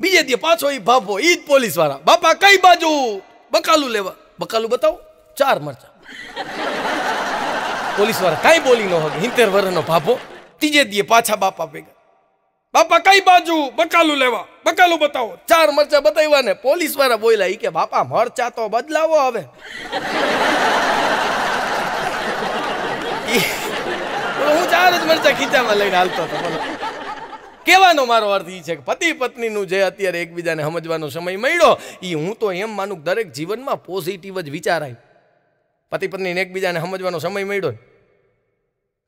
બીજે દે પાછો એ ભાપો ઈ જ પોલીસ વાળા બાપા કઈ બાજુ બકાલું લેવા બકાલું બતાવો ચાર મરચા પોલીસ વાળા કાંઈ બોલી ન હોય હિંતેર વર્ષનો ભાભો ત્રીજે દીએ પાછા બાપા ભેગા બાપા કઈ બાજુ બકાલું લેવા બકાલું બતાવો ચાર મરચા બતાવ્યા ને પોલીસ વાળા બોલ્યા ઈ કે બાપા મરચા તો બદલાવો હવે હું ચાર જ મરચા ખીચામાં લઈને હાલતો હતો કહેવાનો મારો અર્થ એ છે કે પતિ પત્નીનું જે અત્યારે એકબીજાને સમજવાનો સમય મળ્યો એ હું તો એમ માનું દરેક જીવનમાં પોઝિટિવ જ વિચારાય પતિ પત્નીને એકબીજાને સમજવાનો સમય મળ્યો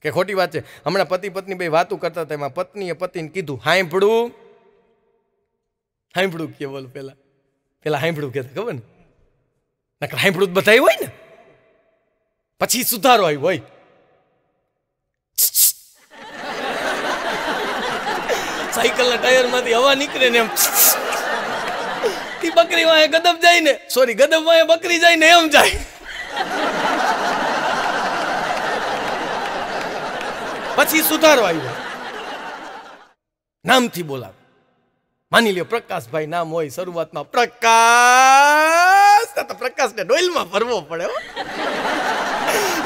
કે ખોટી વાત છે હમણાં પતિ પત્ની બે વાતો કરતા તેમાં પત્નીએ પતિને કીધું હાંભળું હાંભળું કે બોલ પેલા પેલા હાંભળું કહેતા ખબર ને હાંભળું જ બધા હોય ને પછી સુધારો આવ્યો હોય સાયકલના ટાયરમાંથી હવા નીકળે ને એમ ઈ બકરી વાંહે ગદબ જાય ને સોરી ગદબ વાંહે બકરી જાય ને એમ જાય પછી સુધારો આવ્યો નામથી બોલા માની લ્યો પ્રકાશભાઈ નામ હોય શરૂઆતમાં પ્રકાશ તો પ્રકાશ પ્રકાશને ડોઈલમાં ભરવો પડે હો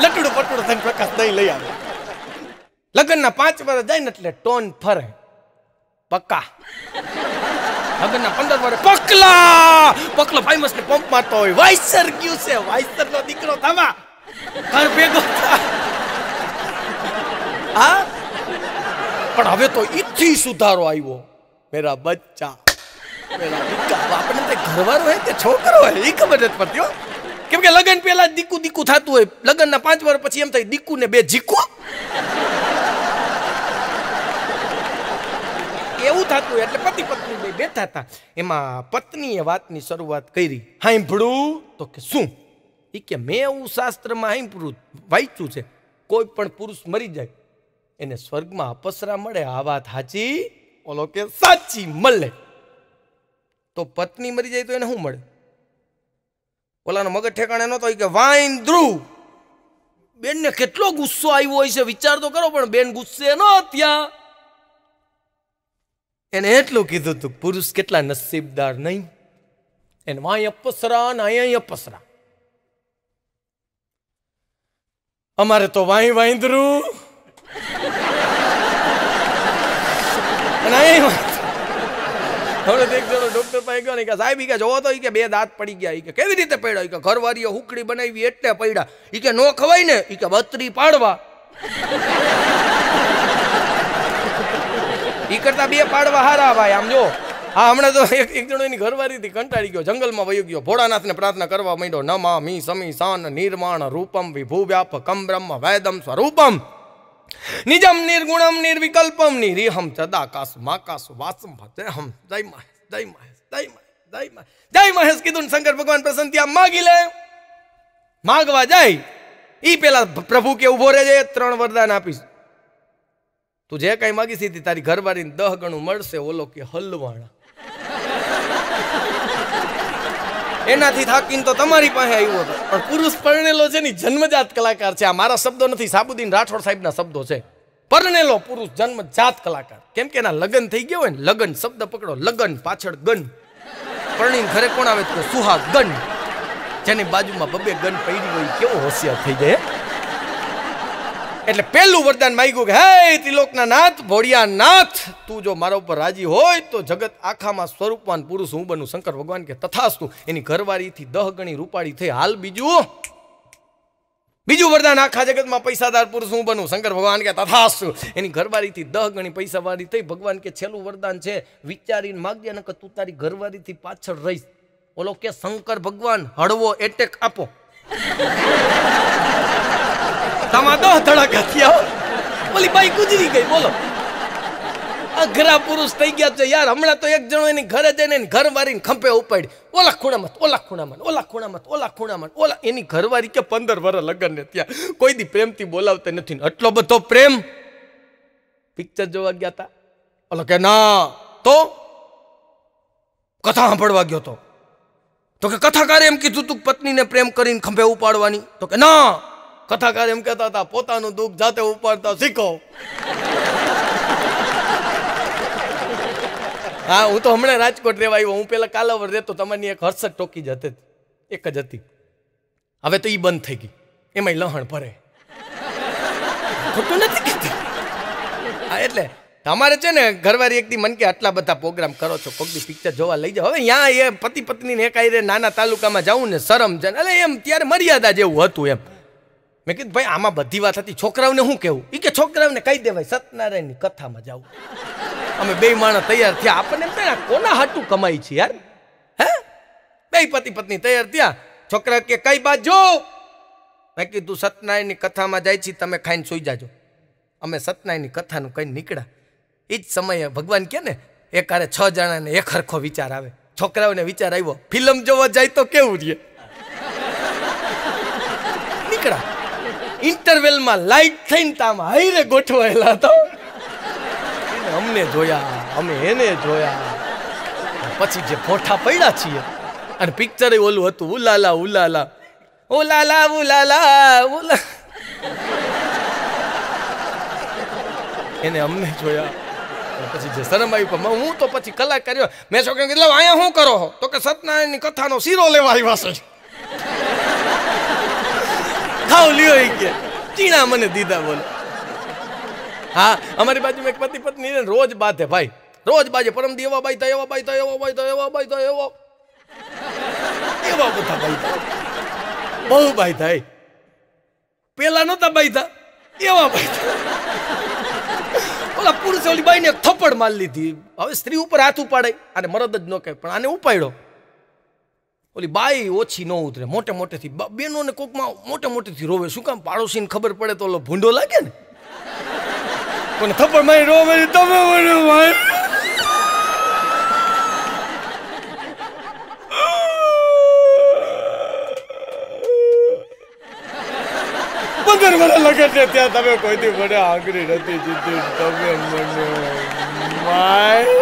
લટડું પટડું થઈને પ્રકાશ દહીં લઈ આવે લગ્નના પાંચ વર્ષ જાય ને એટલે ટોન ફરે પક્કા લગ્નના પંદર વર્ષ પકલા પકલો ફેમસ ને પંપ મારતો હોય વાઇસર ગયું છે વાઇસર નો દીકરો થવા ઘર ભેગો હા પણ હવે તો ઈથી સુધારો આવ્યો મેરા બચ્ચા મેરા દીકરા આપણને તે ઘરવાળો હે કે છોકરો હોય એ ખબર નથી પડતી હો કેમ કે લગ્ન પહેલા દીકુ દીકુ થતું હોય લગ્નના પાંચ વર્ષ પછી એમ થાય દીકુ ને બે જીકુ એવું થતું એટલે પતિ પત્ની બે બેઠા હતા એમાં પત્નીએ વાતની શરૂઆત કરી હાંભળું તો કે શું એ કે મેં એવું શાસ્ત્રમાં હાંભળું વાંચ્યું છે કોઈ પણ પુરુષ મરી જાય એને સ્વર્ગમાં અપસરા મળે આ વાત સાચી ઓલો કે સાચી મળે તો પત્ની મરી જાય તો એને શું મળે ઓલાનો મગજ ઠેકાણે નહોતો કે વાઇન ધ્રુવ બેનને કેટલો ગુસ્સો આવ્યો હોય છે વિચાર તો કરો પણ બેન ગુસ્સે ન ત્યાં એને એટલું કીધું હતું પુરુષ કેટલા નસીબદાર નહીં એને વાંય અપસરા ને અહીંયા અપસરા અમારે તો વાંય વાંદરું હવે એક જણો ડોક્ટર પાસે ગયો ને કે સાહેબ કે જોવો તો કે બે દાંત પડી ગયા કે કેવી રીતે પડ્યા કે ઘરવાળીઓ હુકડી બનાવી એટલે પડ્યા એ કે નો ખવાય ને એ કે બત્રી પાડવા એ કરતા બે પાડવા હારા ભાઈ આમ જો હા હમણાં તો એક એક જણો એની ઘરવારીથી કંટાળી ગયો જંગલમાં વયો ગયો ભોળાનાથને પ્રાર્થના કરવા માંડ્યો નમા મી સમી સાન નિર્માણ રૂપમ વિભુવ્યાપ કમ બ્રહ્મ વૈદમ સ્વરૂપમ નિજમ નિર્ગુણમ નિર્વિકલ્પમ નિરીહમ ચદાકાશ માકાશ વાસમ જયહમ જય મહેશ જય મહેશ જય મહેશ જય મહેશ કીધું શંકર ભગવાન પ્રસન્ન ત્યાં માગી લે માગવા જાય ઈ પેલા પ્રભુ કે ઉભો રહેજે ત્રણ વરદાન આપીશ તું જે કાંઈ માગી સીધી તારી ઘરવાળીને દહ ગણું મળશે ઓલો કે હલવાણા એનાથી થાકીને તો તમારી પાસે આવ્યો હતો પણ પુરુષ પરણેલો છે ને જન્મજાત કલાકાર છે આ મારા શબ્દો નથી સાબુદ્દીન રાઠોડ સાહેબના શબ્દો છે પરણેલો પુરુષ જન્મજાત કલાકાર કેમ કે એના લગ્ન થઈ ગયો હોય ને લગ્ન શબ્દ પકડો લગ્ન પાછળ ગન પરણીને ઘરે કોણ આવે તો સુહાગ ગન જેની બાજુમાં બબે ગન પડી હોય કેવો હોશિયાર થઈ જાય એટલે પહેલું વરદાન માગ્યું કે હે ત્રિલોકના નાથ ભોળિયા નાથ તું જો મારા ઉપર રાજી હોય તો જગત આખામાં સ્વરૂપવાન પુરુષ હું બનું શંકર ભગવાન કે તથાસ્તુ એની ઘરવારીથી દહ ગણી રૂપાળી થઈ હાલ બીજું બીજું વરદાન આખા જગતમાં પૈસાદાર પુરુષ હું બનું શંકર ભગવાન કે તથાસ્તુ એની ઘરવારીથી દહ ગણી પૈસાવાળી થઈ ભગવાન કે છેલ્લું વરદાન છે વિચારીને માગજે ને કે તું તારી ઘરવારીથી પાછળ રહીશ ઓલો કે શંકર ભગવાન હળવો એટેક આપો તમા દો ધડાકા થયા ઓલી બાઈ ગુજરી ગઈ બોલો અઘરા પુરુષ થઈ ગયા છે યાર હમણાં તો એક જણો એની ઘરે જઈને ઘર વારીને ખંપે ઉપાડી ઓલા ખૂણા મત ઓલા ખૂણામાં ઓલા ખૂણામાં ઓલા ખૂણા ખૂણામાં ઓલા એની ઘરવારી કે પંદર વર્ષ લગ્ન ને ત્યાં કોઈ દી પ્રેમથી બોલાવતા નથી આટલો બધો પ્રેમ પિક્ચર જોવા ગયા હતા ઓલો કે ના તો કથા સાંભળવા ગયો તો તો કે કથાકારે એમ કીધું તું પત્નીને પ્રેમ કરીને ખંભે ઉપાડવાની તો કે ના કથાકાર એમ કહેતા હતા પોતાનું દુઃખ જાતે ઉપાડતા શીખો હા હું તો હમણાં રાજકોટ રહેવા આવ્યો હું પેલા કાલાવર રહેતો તમારી એક હર્ષદ ટોકી જ હતી એક જ હતી હવે તો એ બંધ થઈ ગઈ એમાંય લહણ ભરે ખોટું નથી કીધું હા એટલે તમારે છે ને ઘરવાળી એકથી મન કે આટલા બધા પ્રોગ્રામ કરો છો કોકની પિક્ચર જોવા લઈ જાઓ હવે ત્યાં એ પતિ પત્નીને એક આઈ નાના તાલુકામાં જવું ને શરમ છે એટલે એમ ત્યારે મર્યાદા જેવું હતું એમ મેં કીધું ભાઈ આમાં બધી વાત હતી છોકરાઓને શું કહેવું એ કે છોકરાઓને કહી દેવાય સત્યનારાયણની કથામાં જાવ અમે બે માણસ તૈયાર થયા આપણને એમ કોના હાટું કમાઈ છે યાર હે બે પતિ પત્ની તૈયાર થયા છોકરા કે કઈ બાજુ મેં કીધું સત્યનારાયણની કથામાં જાય છે તમે ખાઈને સુઈ જાજો અમે સત્યનારાયણની કથાનું કઈ નીકળ્યા એ જ સમયે ભગવાન કે ને એકારે છ જણાને એક હરખો વિચાર આવે છોકરાઓને વિચાર આવ્યો ફિલ્મ જોવા જાય તો કેવું રહે ઇન્ટરવેલમાં લાઈટ થઈને તામ હાઈરે ગોઠવાયેલા હતા અમને જોયા અમે એને જોયા પછી જે ફોટા પડ્યા છીએ અને પિક્ચરે ઓલું હતું ઉલાલા ઉલાલા ઉલાલા ઉલાલા ઉલા એને અમને જોયા પછી જે શરમ આવી પણ હું તો પછી કલાક કર્યો મેં છોકરીને કીધું અહીંયા શું કરો તો કે સત્યનારાયણની કથાનો શીરો લેવા આવ્યા છે ખાવ લ્યો એ કે ચીણા મને દીધા બોલો હા અમારી બાજુમાં એક પતિ પત્ની રોજ બાધે ભાઈ રોજ બાજે પરમ દી એવા બાઈ તો એવા બાઈ તો એવા બાઈ તો એવા બાઈ તો એવા એવા બધા બાઈ બહુ બાઈ થાય પેલા નહોતા બાઈ થા એવા બાઈ ઓલા પુરુષે ઓલી બાઈને થપ્પડ મારી લીધી હવે સ્ત્રી ઉપર હાથ ઉપાડે અને મરદ જ ન કહે પણ આને ઉપાડ્યો ઓલી બાઈ ઓછી ન ઉતરે મોટે મોટેથી બેનોને કોકમાં મોટે મોટેથી રોવે શું કામ પાડોશીને ખબર પડે તો ઓલો ભૂંડો લાગે ને પણ થપ્પડ મારી રોવે તમે મને ભાઈ પંદર મને લગે છે ત્યાં તમે કોઈથી મને આગરી નથી જીતી તમે મને માય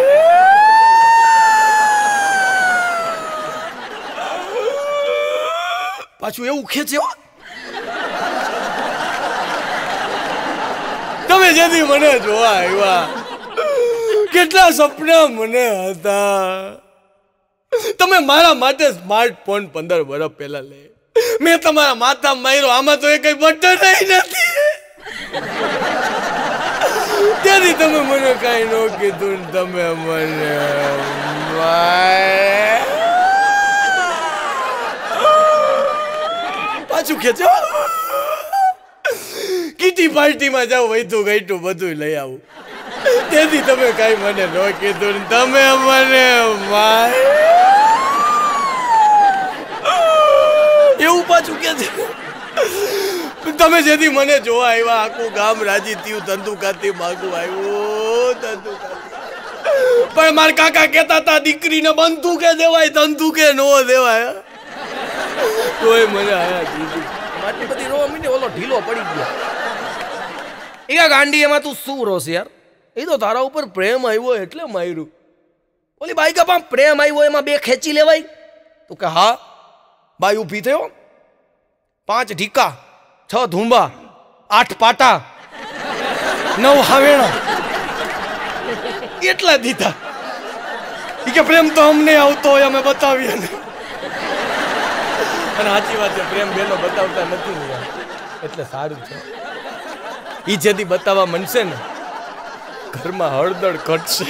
પાછું એવું ખેંચ્યો તમે જેથી મને જોવા આવ્યા કેટલા સપના મને હતા તમે મારા માટે સ્માર્ટફોન પંદર વર્ષ પહેલા લે મેં તમારા માથા માર્યો આમાં તો એ કઈ બટન નથી ત્યાંથી તમે મને કઈ ન કીધું તમે મને પાછું ખેંચો કીટી પાર્ટીમાં જાઓ વૈધું ગઈટું બધું લઈ આવું તેથી તમે કઈ મને ન કીધું તમે મને એવું પાછું કે છે તમે જેથી મને જોવા આવ્યા આખું ગામ રાજી થયું ધંધુકાથી માગું આવ્યું ધંધુકાથી પણ મારા કાકા કહેતા હતા દીકરીને કે દેવાય કે ન દેવાય તોય મજા આવે જીજી માટલી બધી રોવા મીને ઓલો ઢીલો પડી ગયો એ ગાંડી એમાં તું શું રોસ યાર એ તો તારા ઉપર પ્રેમ આવ્યો એટલે માર્યું ઓલી બાઈ કે પ્રેમ આવ્યો એમાં બે ખેંચી લેવાય તું કે હા બાઈ ઊભી થયો પાંચ ઢીકા છ ધુંબા આઠ પાટા નવ હાવેણા એટલા દીધા કે પ્રેમ તો અમને આવતો હોય અમે બતાવીએ ને અને સાચી વાત છે પ્રેમ બેનો બતાવતા નથી એટલે સારું છે એ જેથી બતાવવા મનશે ને ઘરમાં હળદર ઘટશે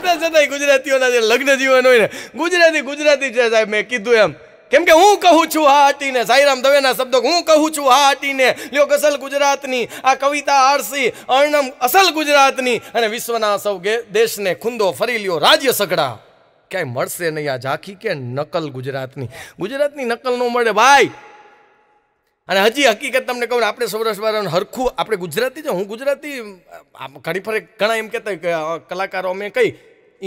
બધા છતાંય ગુજરાતીઓના જે લગ્ન જીવન હોય ને ગુજરાતી ગુજરાતી છે સાહેબ મેં કીધું એમ કેમ કે હું કહું છું આ હાટીને સાઈરામ દવેના શબ્દો હું કહું છું આ હાટીને લ્યો અસલ ગુજરાતની આ કવિતા આરસી અર્ણમ અસલ ગુજરાતની અને વિશ્વના સૌ દેશને ખુંદો ફરી લ્યો રાજ્ય સગડા ક્યાંય મળશે નહીં આ ઝાંખી કે નકલ ગુજરાતની ગુજરાતની નકલ ન મળે ભાઈ અને હજી હકીકત તમને કહું આપણે સૌરાષ્ટ્રવાળાને હરખું આપણે ગુજરાતી છે હું ગુજરાતી ઘણી ફરે ઘણા એમ કહેતા કે કલાકારો અમે કઈ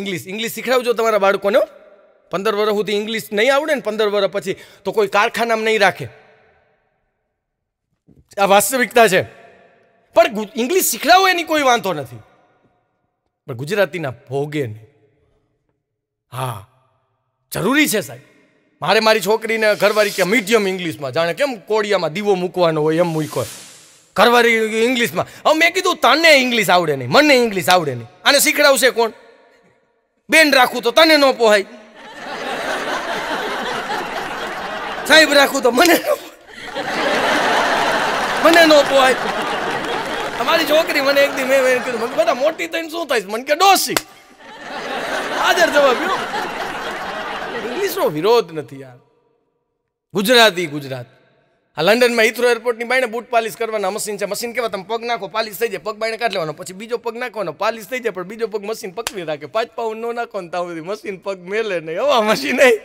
ઇંગ્લિશ ઇંગ્લિશ શીખડાવજો તમારા બાળકોને પંદર વર્ષ સુધી ઇંગ્લિશ નહીં આવડે ને પંદર વર્ષ પછી તો કોઈ કારખાનામાં નહીં રાખે આ વાસ્તવિકતા છે પણ ઇંગ્લિશ શીખડાવો એની કોઈ વાંધો નથી પણ ગુજરાતીના ભોગે નહીં હા જરૂરી છે સાહેબ મારે મારી છોકરીને ઘરવાળી કે મીડિયમ ઇંગ્લિશમાં જાણે કેમ કોડિયામાં દીવો મૂકવાનો હોય એમ મૂક્યો ઘરવાળી ઇંગ્લિશમાં હવે મેં કીધું તને ઇંગ્લિશ આવડે નહીં મને ઇંગ્લિશ આવડે નહીં આને શીખડાવશે કોણ બેન રાખું તો તને ન પોહાય સાહેબ રાખું તો મને મને ન પોહાય તમારી છોકરી મને એક દી મેં કીધું બધા મોટી થઈને શું થાય મને કે ડોસી હાજર જવાબ ઇંગ્લિશનો વિરોધ નથી યાર ગુજરાતી ગુજરાત આ લંડનમાં હિથ્રો એરપોર્ટની બાઈને બૂટ પાલિશ કરવાના મશીન છે મશીન કેવા તમે પગ નાખો પાલિશ થઈ જાય પગ બાઈને કાઢ લેવાનો પછી બીજો પગ નાખવાનો પાલિશ થઈ જાય પણ બીજો પગ મશીન પકડી રાખે પાંચ પાઉન્ડ ન નાખો ને ત્યાં મશીન પગ મેલે નહીં હવા મશીન નહીં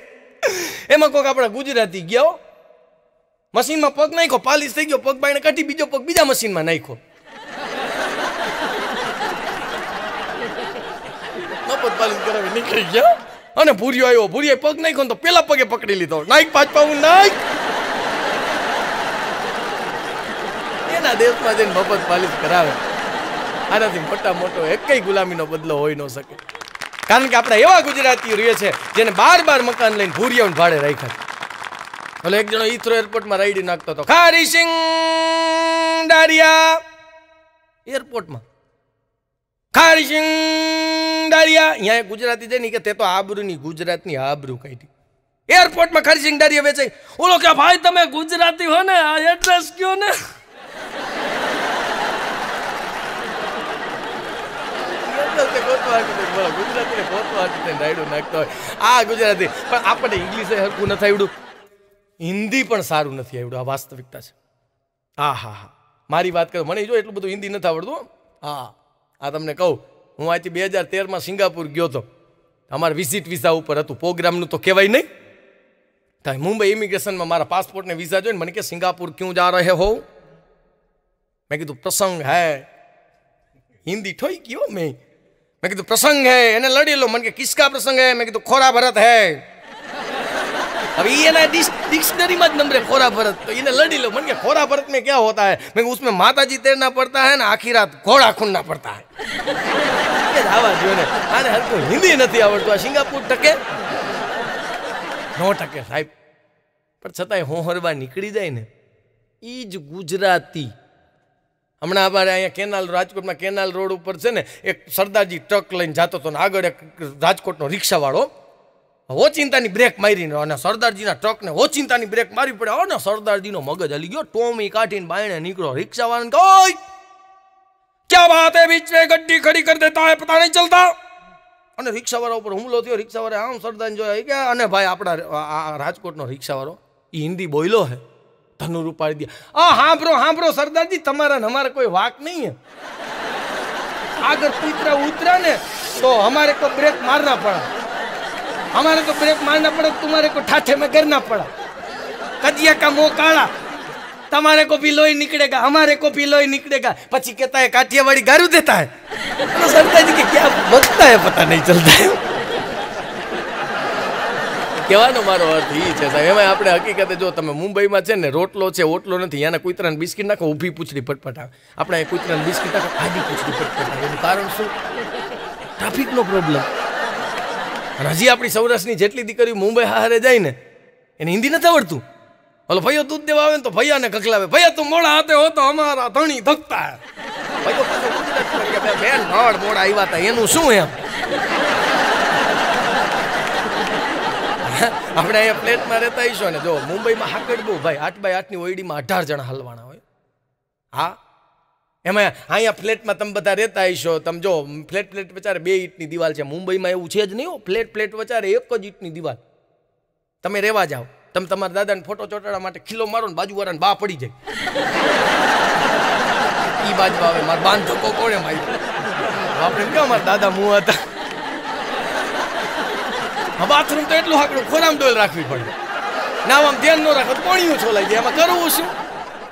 એમાં કોઈક આપણા ગુજરાતી ગયો મશીનમાં પગ નાખ્યો પાલિશ થઈ ગયો પગ બાઈને કાઢી બીજો પગ બીજા મશીનમાં નાખ્યો શપથ કરાવી નીકળી ગયા અને ભૂરિયો આવ્યો ભૂરિયા પગ નાખ્યો તો પેલા પગે પકડી લીધો નાઈક પાંચ પાઉન નાઈક એના દેશમાં જઈને મફત પાલિત કરાવે આનાથી મોટા મોટો એકય ગુલામીનો બદલો હોય ન શકે કારણ કે આપણા એવા ગુજરાતીઓ રહીએ છે જેને બાર બાર મકાન લઈને ભૂરિયાને ભાડે રાખ્યા એટલે એક જણો ઈથરો એરપોર્ટમાં રાઈડી નાખતો હતો ખારી સિંગ ડારિયા એરપોર્ટમાં ખારસિંગડારિયા અહીંયા ગુજરાતી છે ને કે તે તો આબરૂની ગુજરાતની આબરૂ કાઢી એરપોર્ટમાં ખારસિંગડારિયા વેચાય ઓલો કે ભાઈ તમે ગુજરાતી હો ને આ એડ્રેસ કયો ને આ ગુજરાતી પણ આપણને ઇંગ્લિશ સરખું નથી આવડ્યું હિન્દી પણ સારું નથી આવડ્યું આ વાસ્તવિકતા છે હા હા હા મારી વાત કરો મને જો એટલું બધું હિન્દી નથી આવડતું હા આ તમને કહું હું અહીંથી બે હજાર તેરમાં સિંગાપુર ગયો હતો અમારે વિઝિટ વિઝા ઉપર હતું પ્રોગ્રામનું તો કહેવાય નહીં ત્યાં મુંબઈ ઇમિગ્રેશનમાં મારા પાસપોર્ટને વિઝા જોઈને મને કે સિંગાપુર ક્યું જા રહે હો મેં કીધું પ્રસંગ હે હિન્દી ઠોઈ ગયો મેં મેં કીધું પ્રસંગ હે એને લડી લો મને કે કિસકા પ્રસંગ હે મેં કીધું ખોરા ભરત હે अब એના ना डिक्शनरी में नंबर है खोरा भरत तो इन्हें लड़ी लो मन के खोरा ક્યાં હોતા હે होता है मैं उसमें माता जी तैरना पड़ता है ना आखिर रात घोड़ा खूनना पड़ता આવા જો ને આને હરકું હિન્દી નથી આવડતું આ સિંગાપુર ટકે નો ટકે સાહેબ પણ છતાંય હું હરવા નીકળી જાય ને એ જ ગુજરાતી હમણાં અમારે અહીંયા કેનાલ રાજકોટમાં કેનાલ રોડ ઉપર છે ને એક સરદારજી ટ્રક લઈને જતો હતો ને આગળ એક રાજકોટનો રિક્ષાવાળો ઓચિંતાની બ્રેક મારીને અને સરદારજીના ટ્રકને ઓચિંતાની બ્રેક મારી પડે અને સરદારજીનો મગજ હલી ગયો ટોમી કાઢીને બાયણે નીકળ્યો રિક્ષાવાળાને કોઈ ક્યાં વાત હે બીચ મે ગડ્ડી ખડી કરી દેતા હે પતા નહીં ચલતા અને રિક્ષાવાળા ઉપર હુમલો થયો રિક્ષાવાળા આમ સરદાર જોયા કે અને ભાઈ આપણા રાજકોટનો રિક્ષાવાળો એ હિન્દી બોલ્યો હે ધનુર ઉપાડી દે આ હાંભરો હાંભરો સરદારજી તમારા અમારે કોઈ વાક નહીં હે આગળ કૂતરા ઉતરા ને તો અમારે કોઈ બ્રેક મારના પડે हमारे को ब्रेक मारना पड़ा तुम्हारे को ठाठे ઘર ના पड़ा कदिया का मुंह काला તમારે કો ભી લોહી નીકળેગા હમારે કો ભી લોહી નીકળેગા પછી કહેતા હે કાઠિયાવાડી ગારું દેતા હે તો સરતાજી કે ક્યા બકતા હે પતા નહીં ચલતા હે કહેવાનો મારો અર્થ એ છે સાહેબ એમાં આપણે હકીકતે જો તમે મુંબઈમાં છે ને રોટલો છે ઓટલો નથી એના કુતરાને બિસ્કિટ નાખો ઊભી પૂછડી ફટફટ આપણે કુતરાને બિસ્કિટ નાખો આજી પૂછડી ફટફટ એનું કારણ શું ટ્રાફિકનો પ્રોબ્લેમ અને હજી આપણી સૌરાષ્ટ્રની જેટલી દીકરીઓ મુંબઈ હારે જાય ને એને હિન્દી નથી આવડતું ઓલો ભૈયો દૂધ દેવા આવે ને તો ભૈયાને કખલાવે ભૈયા તું મોડા હાથે હો તો અમારા ધણી ધકતા ભૈયો બેન નળ મોડા આવ્યા હતા એનું શું એમ આપણે અહીંયા પ્લેટમાં રહેતા આવીશું ને જો મુંબઈમાં હાકડ બહુ ભાઈ આઠ બાય આઠની ઓઈડીમાં અઢાર જણા હલવાના હોય હા એમાં અહીંયા ફ્લેટમાં તમે બધા રહેતા હશો તમે જો ફ્લેટ ફ્લેટ વચારે બે ઈંટની દિવાલ છે મુંબઈમાં એવું છે જ નહીં ફ્લેટ ફ્લેટ વચારે એક જ ઈંટની દિવાલ તમે રહેવા જાઓ તમે તમારા દાદાને ફોટો ચોટાડવા માટે ખીલો મારો ને બાજુ વાળા બા પડી જાય એ બાજુ આવે મારા બાંધો કો કોણે મારી આપણે ક્યાં મારા દાદા મું હતા બાથરૂમ તો એટલું હાકડું ખોરામ ડોલ રાખવી પડે ના આમ ધ્યાન ન રાખો પાણીઓ છોલાઈ જાય એમાં કરવું શું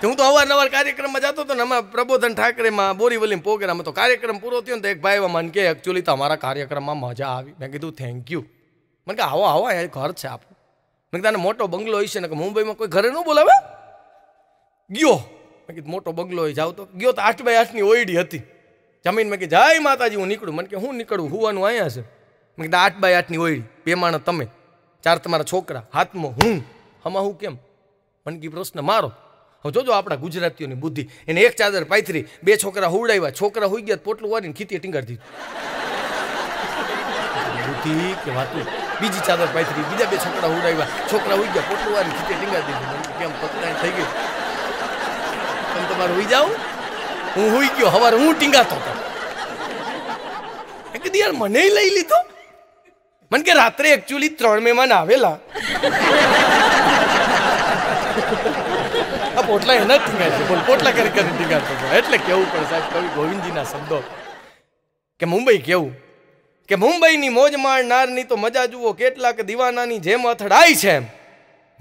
હું તો અવારનવાર કાર્યક્રમમાં જતો હતો ને આમાં પ્રબોધન ઠાકરેમાં બોરીવલીમાં પ્રોગ્રામ તો કાર્યક્રમ પૂરો થયો ને તો એક ભાઈ મને કે એકચ્યુઅલી તમારા કાર્યક્રમમાં મજા આવી મેં કીધું થેન્ક યુ મને કે આવો આવો અહીંયા ઘર છે આપણું મેં કીધું મોટો બંગલો હશે ને કે મુંબઈમાં કોઈ ઘરે ન બોલાવે ગયો મેં કીધું મોટો બંગલો હોય જાવ તો ગયો તો આઠ બાય આઠની ઓયડી હતી જમીન મેં કે જય માતાજી હું નીકળું મને કે હું નીકળું હોવાનું અહીંયા છે મેં કીધું આઠ બાય આઠની ઓયડી બે માણસ તમે ચાર તમારા છોકરા હાથમાં હું હમા હું કેમ મને કે પ્રશ્ન મારો હવે જોજો આપણા ગુજરાતીઓની બુદ્ધિ એને એક ચાદર પાથરી બે છોકરા હુવડાવ્યા છોકરા હોઈ ગયા પોટલું વાળીને ખીતી ટીંગાડી દીધું બુદ્ધિ કે વાતું બીજી ચાદર પાથરી બીજા બે છોકરા હુવડાવ્યા છોકરા હોઈ ગયા પોટલું વારીને ખીતી ટીંગાડી દીધું કેમ પતરાણ થઈ ગયું તમે તમારે હોઈ જાઓ હું હોઈ ગયો હવારે હું ટીંગાતો હતો મેં કીધું યાર મને લઈ લીધો મને કે રાત્રે એકચ્યુઅલી ત્રણ મહેમાન આવેલા પોટલા એના ટીંગા છે બોલ પોટલા કરી કરી ટીંગાતો હતો એટલે કેવું પણ સાહેબ કવિ ગોવિંદજીના શબ્દો કે મુંબઈ કેવું કે મુંબઈની મોજ માણનારની તો મજા જુઓ કેટલાક દીવાનાની જેમ અથડાય છે એમ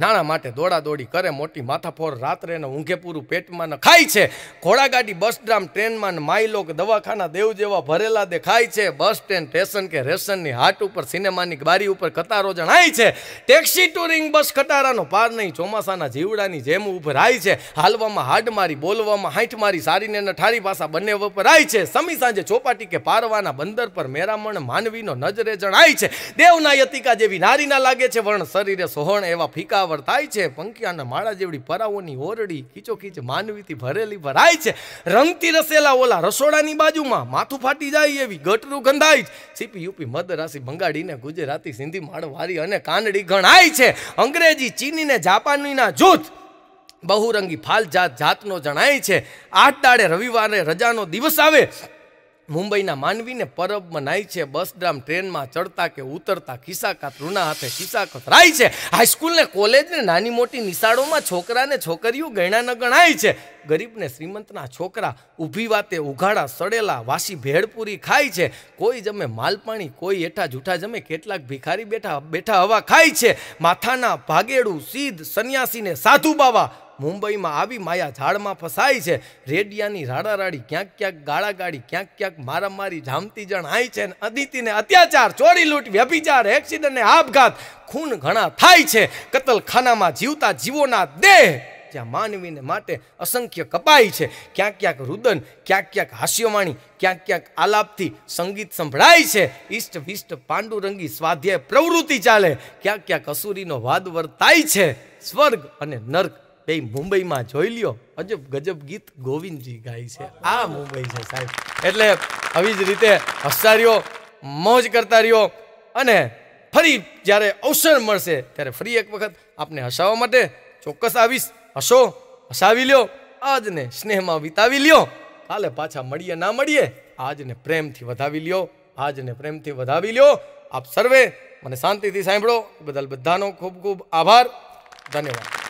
નાણાં માટે દોડાદોડી કરે મોટી માથાફોર રાત્રે ને ઊંઘે પૂરું પેટમાં ને ખાય છે ઘોડાગાડી બસ ડ્રામ ટ્રેનમાં ને માઇલો કે દવાખાના દેવ જેવા ભરેલા દેખાય છે બસ સ્ટેન્ડ સ્ટેશન કે રેશનની હાટ ઉપર સિનેમાની બારી ઉપર કતારો જણાય છે ટેક્સી ટુરિંગ બસ કટારાનો પાર નહીં ચોમાસાના જીવડાની જેમ ઉભરાય છે હાલવામાં હાડ મારી બોલવામાં હાંઠ મારી સારીને ઠારી પાસા બંને વપરાય છે સમી સાંજે ચોપાટી કે પારવાના બંદર પર મેરામણ માનવીનો નજરે જણાય છે દેવના યતિકા જેવી નારીના લાગે છે વર્ણ શરીરે સોહણ એવા ફીકા ઉતાવળ થાય છે પંખિયાના માળા જેવડી પરાઓની ઓરડી ખીચો ખીચ માનવીથી ભરેલી ભરાય છે રંગતી રસેલા ઓલા રસોડાની બાજુમાં માથું ફાટી જાય એવી ગટરું ગંધાય છે સીપી યુપી મદરાસી બંગાળીને ગુજરાતી સિંધી માળવારી અને કાનડી ગણાય છે અંગ્રેજી ચીનીને જાપાનીના જૂથ બહુરંગી ફાલ જાત જાતનો જણાય છે આઠ દાડે રવિવારે રજાનો દિવસ આવે મુંબઈના માનવીને પરબ મનાય છે બસ ડ્રામ ટ્રેનમાં ચડતા કે ઉતરતા ખિસ્સાકાત રૂના હાથે ખિસ્સાકત રાય છે હાઈસ્કૂલને કોલેજને નાની મોટી નિશાળોમાં છોકરાને છોકરીઓ ગયણાને ગણાય છે ગરીબને શ્રીમંતના છોકરા ઊભી વાતે ઉઘાડા સડેલા વાસી ભેળપૂરી ખાય છે કોઈ જમે માલપાણી કોઈ એઠા જૂઠા જમે કેટલાક ભિખારી બેઠા બેઠા હવા ખાય છે માથાના ભાગેડું સીધ સંન્યાસીને સાધુ બાવા મુંબઈમાં આવી માયા ઝાડમાં ફસાય છે રેડિયાની રાડારાડી ક્યાંક ક્યાંક ગાળા ગાળાગાળી ક્યાંક ક્યાંક મારામારી જામતી જણ આય છે અદિતિને અત્યાચાર ચોરી લૂંટ વ્યભિચાર એક્સિડન્ટ ને આપઘાત ખૂન ઘણા થાય છે કતલખાનામાં જીવતા જીવોના દેહ ત્યાં માનવીને માટે અસંખ્ય કપાય છે ક્યાંક ક્યાંક રુદન ક્યાંક ક્યાંક હાસ્યવાણી ક્યાંક ક્યાંક આલાપથી સંગીત સંભળાય છે ઈષ્ટ વિષ્ટ પાંડુરંગી સ્વાધ્યાય પ્રવૃત્તિ ચાલે ક્યાંક ક્યાંક અસુરીનો વાદ વર્તાય છે સ્વર્ગ અને નર્ક બે મુંબઈમાં જોઈ લ્યો અજબ ગજબ ગીત ગોવિંદજી ગાય છે આ મુંબઈ છે સાહેબ એટલે આવી જ રીતે હસતા રહ્યો મોજ કરતા રહ્યો અને ફરી જ્યારે અવસર મળશે ત્યારે ફરી એક વખત આપને હસાવવા માટે ચોક્કસ આવીશ હસો હસાવી લ્યો આજને સ્નેહમાં વિતાવી લ્યો કાલે પાછા મળીએ ના મળીએ આજને પ્રેમથી વધાવી લ્યો આજને પ્રેમથી વધાવી લ્યો આપ સર્વે મને શાંતિથી સાંભળો બદલ બધાનો ખૂબ ખૂબ આભાર ધન્યવાદ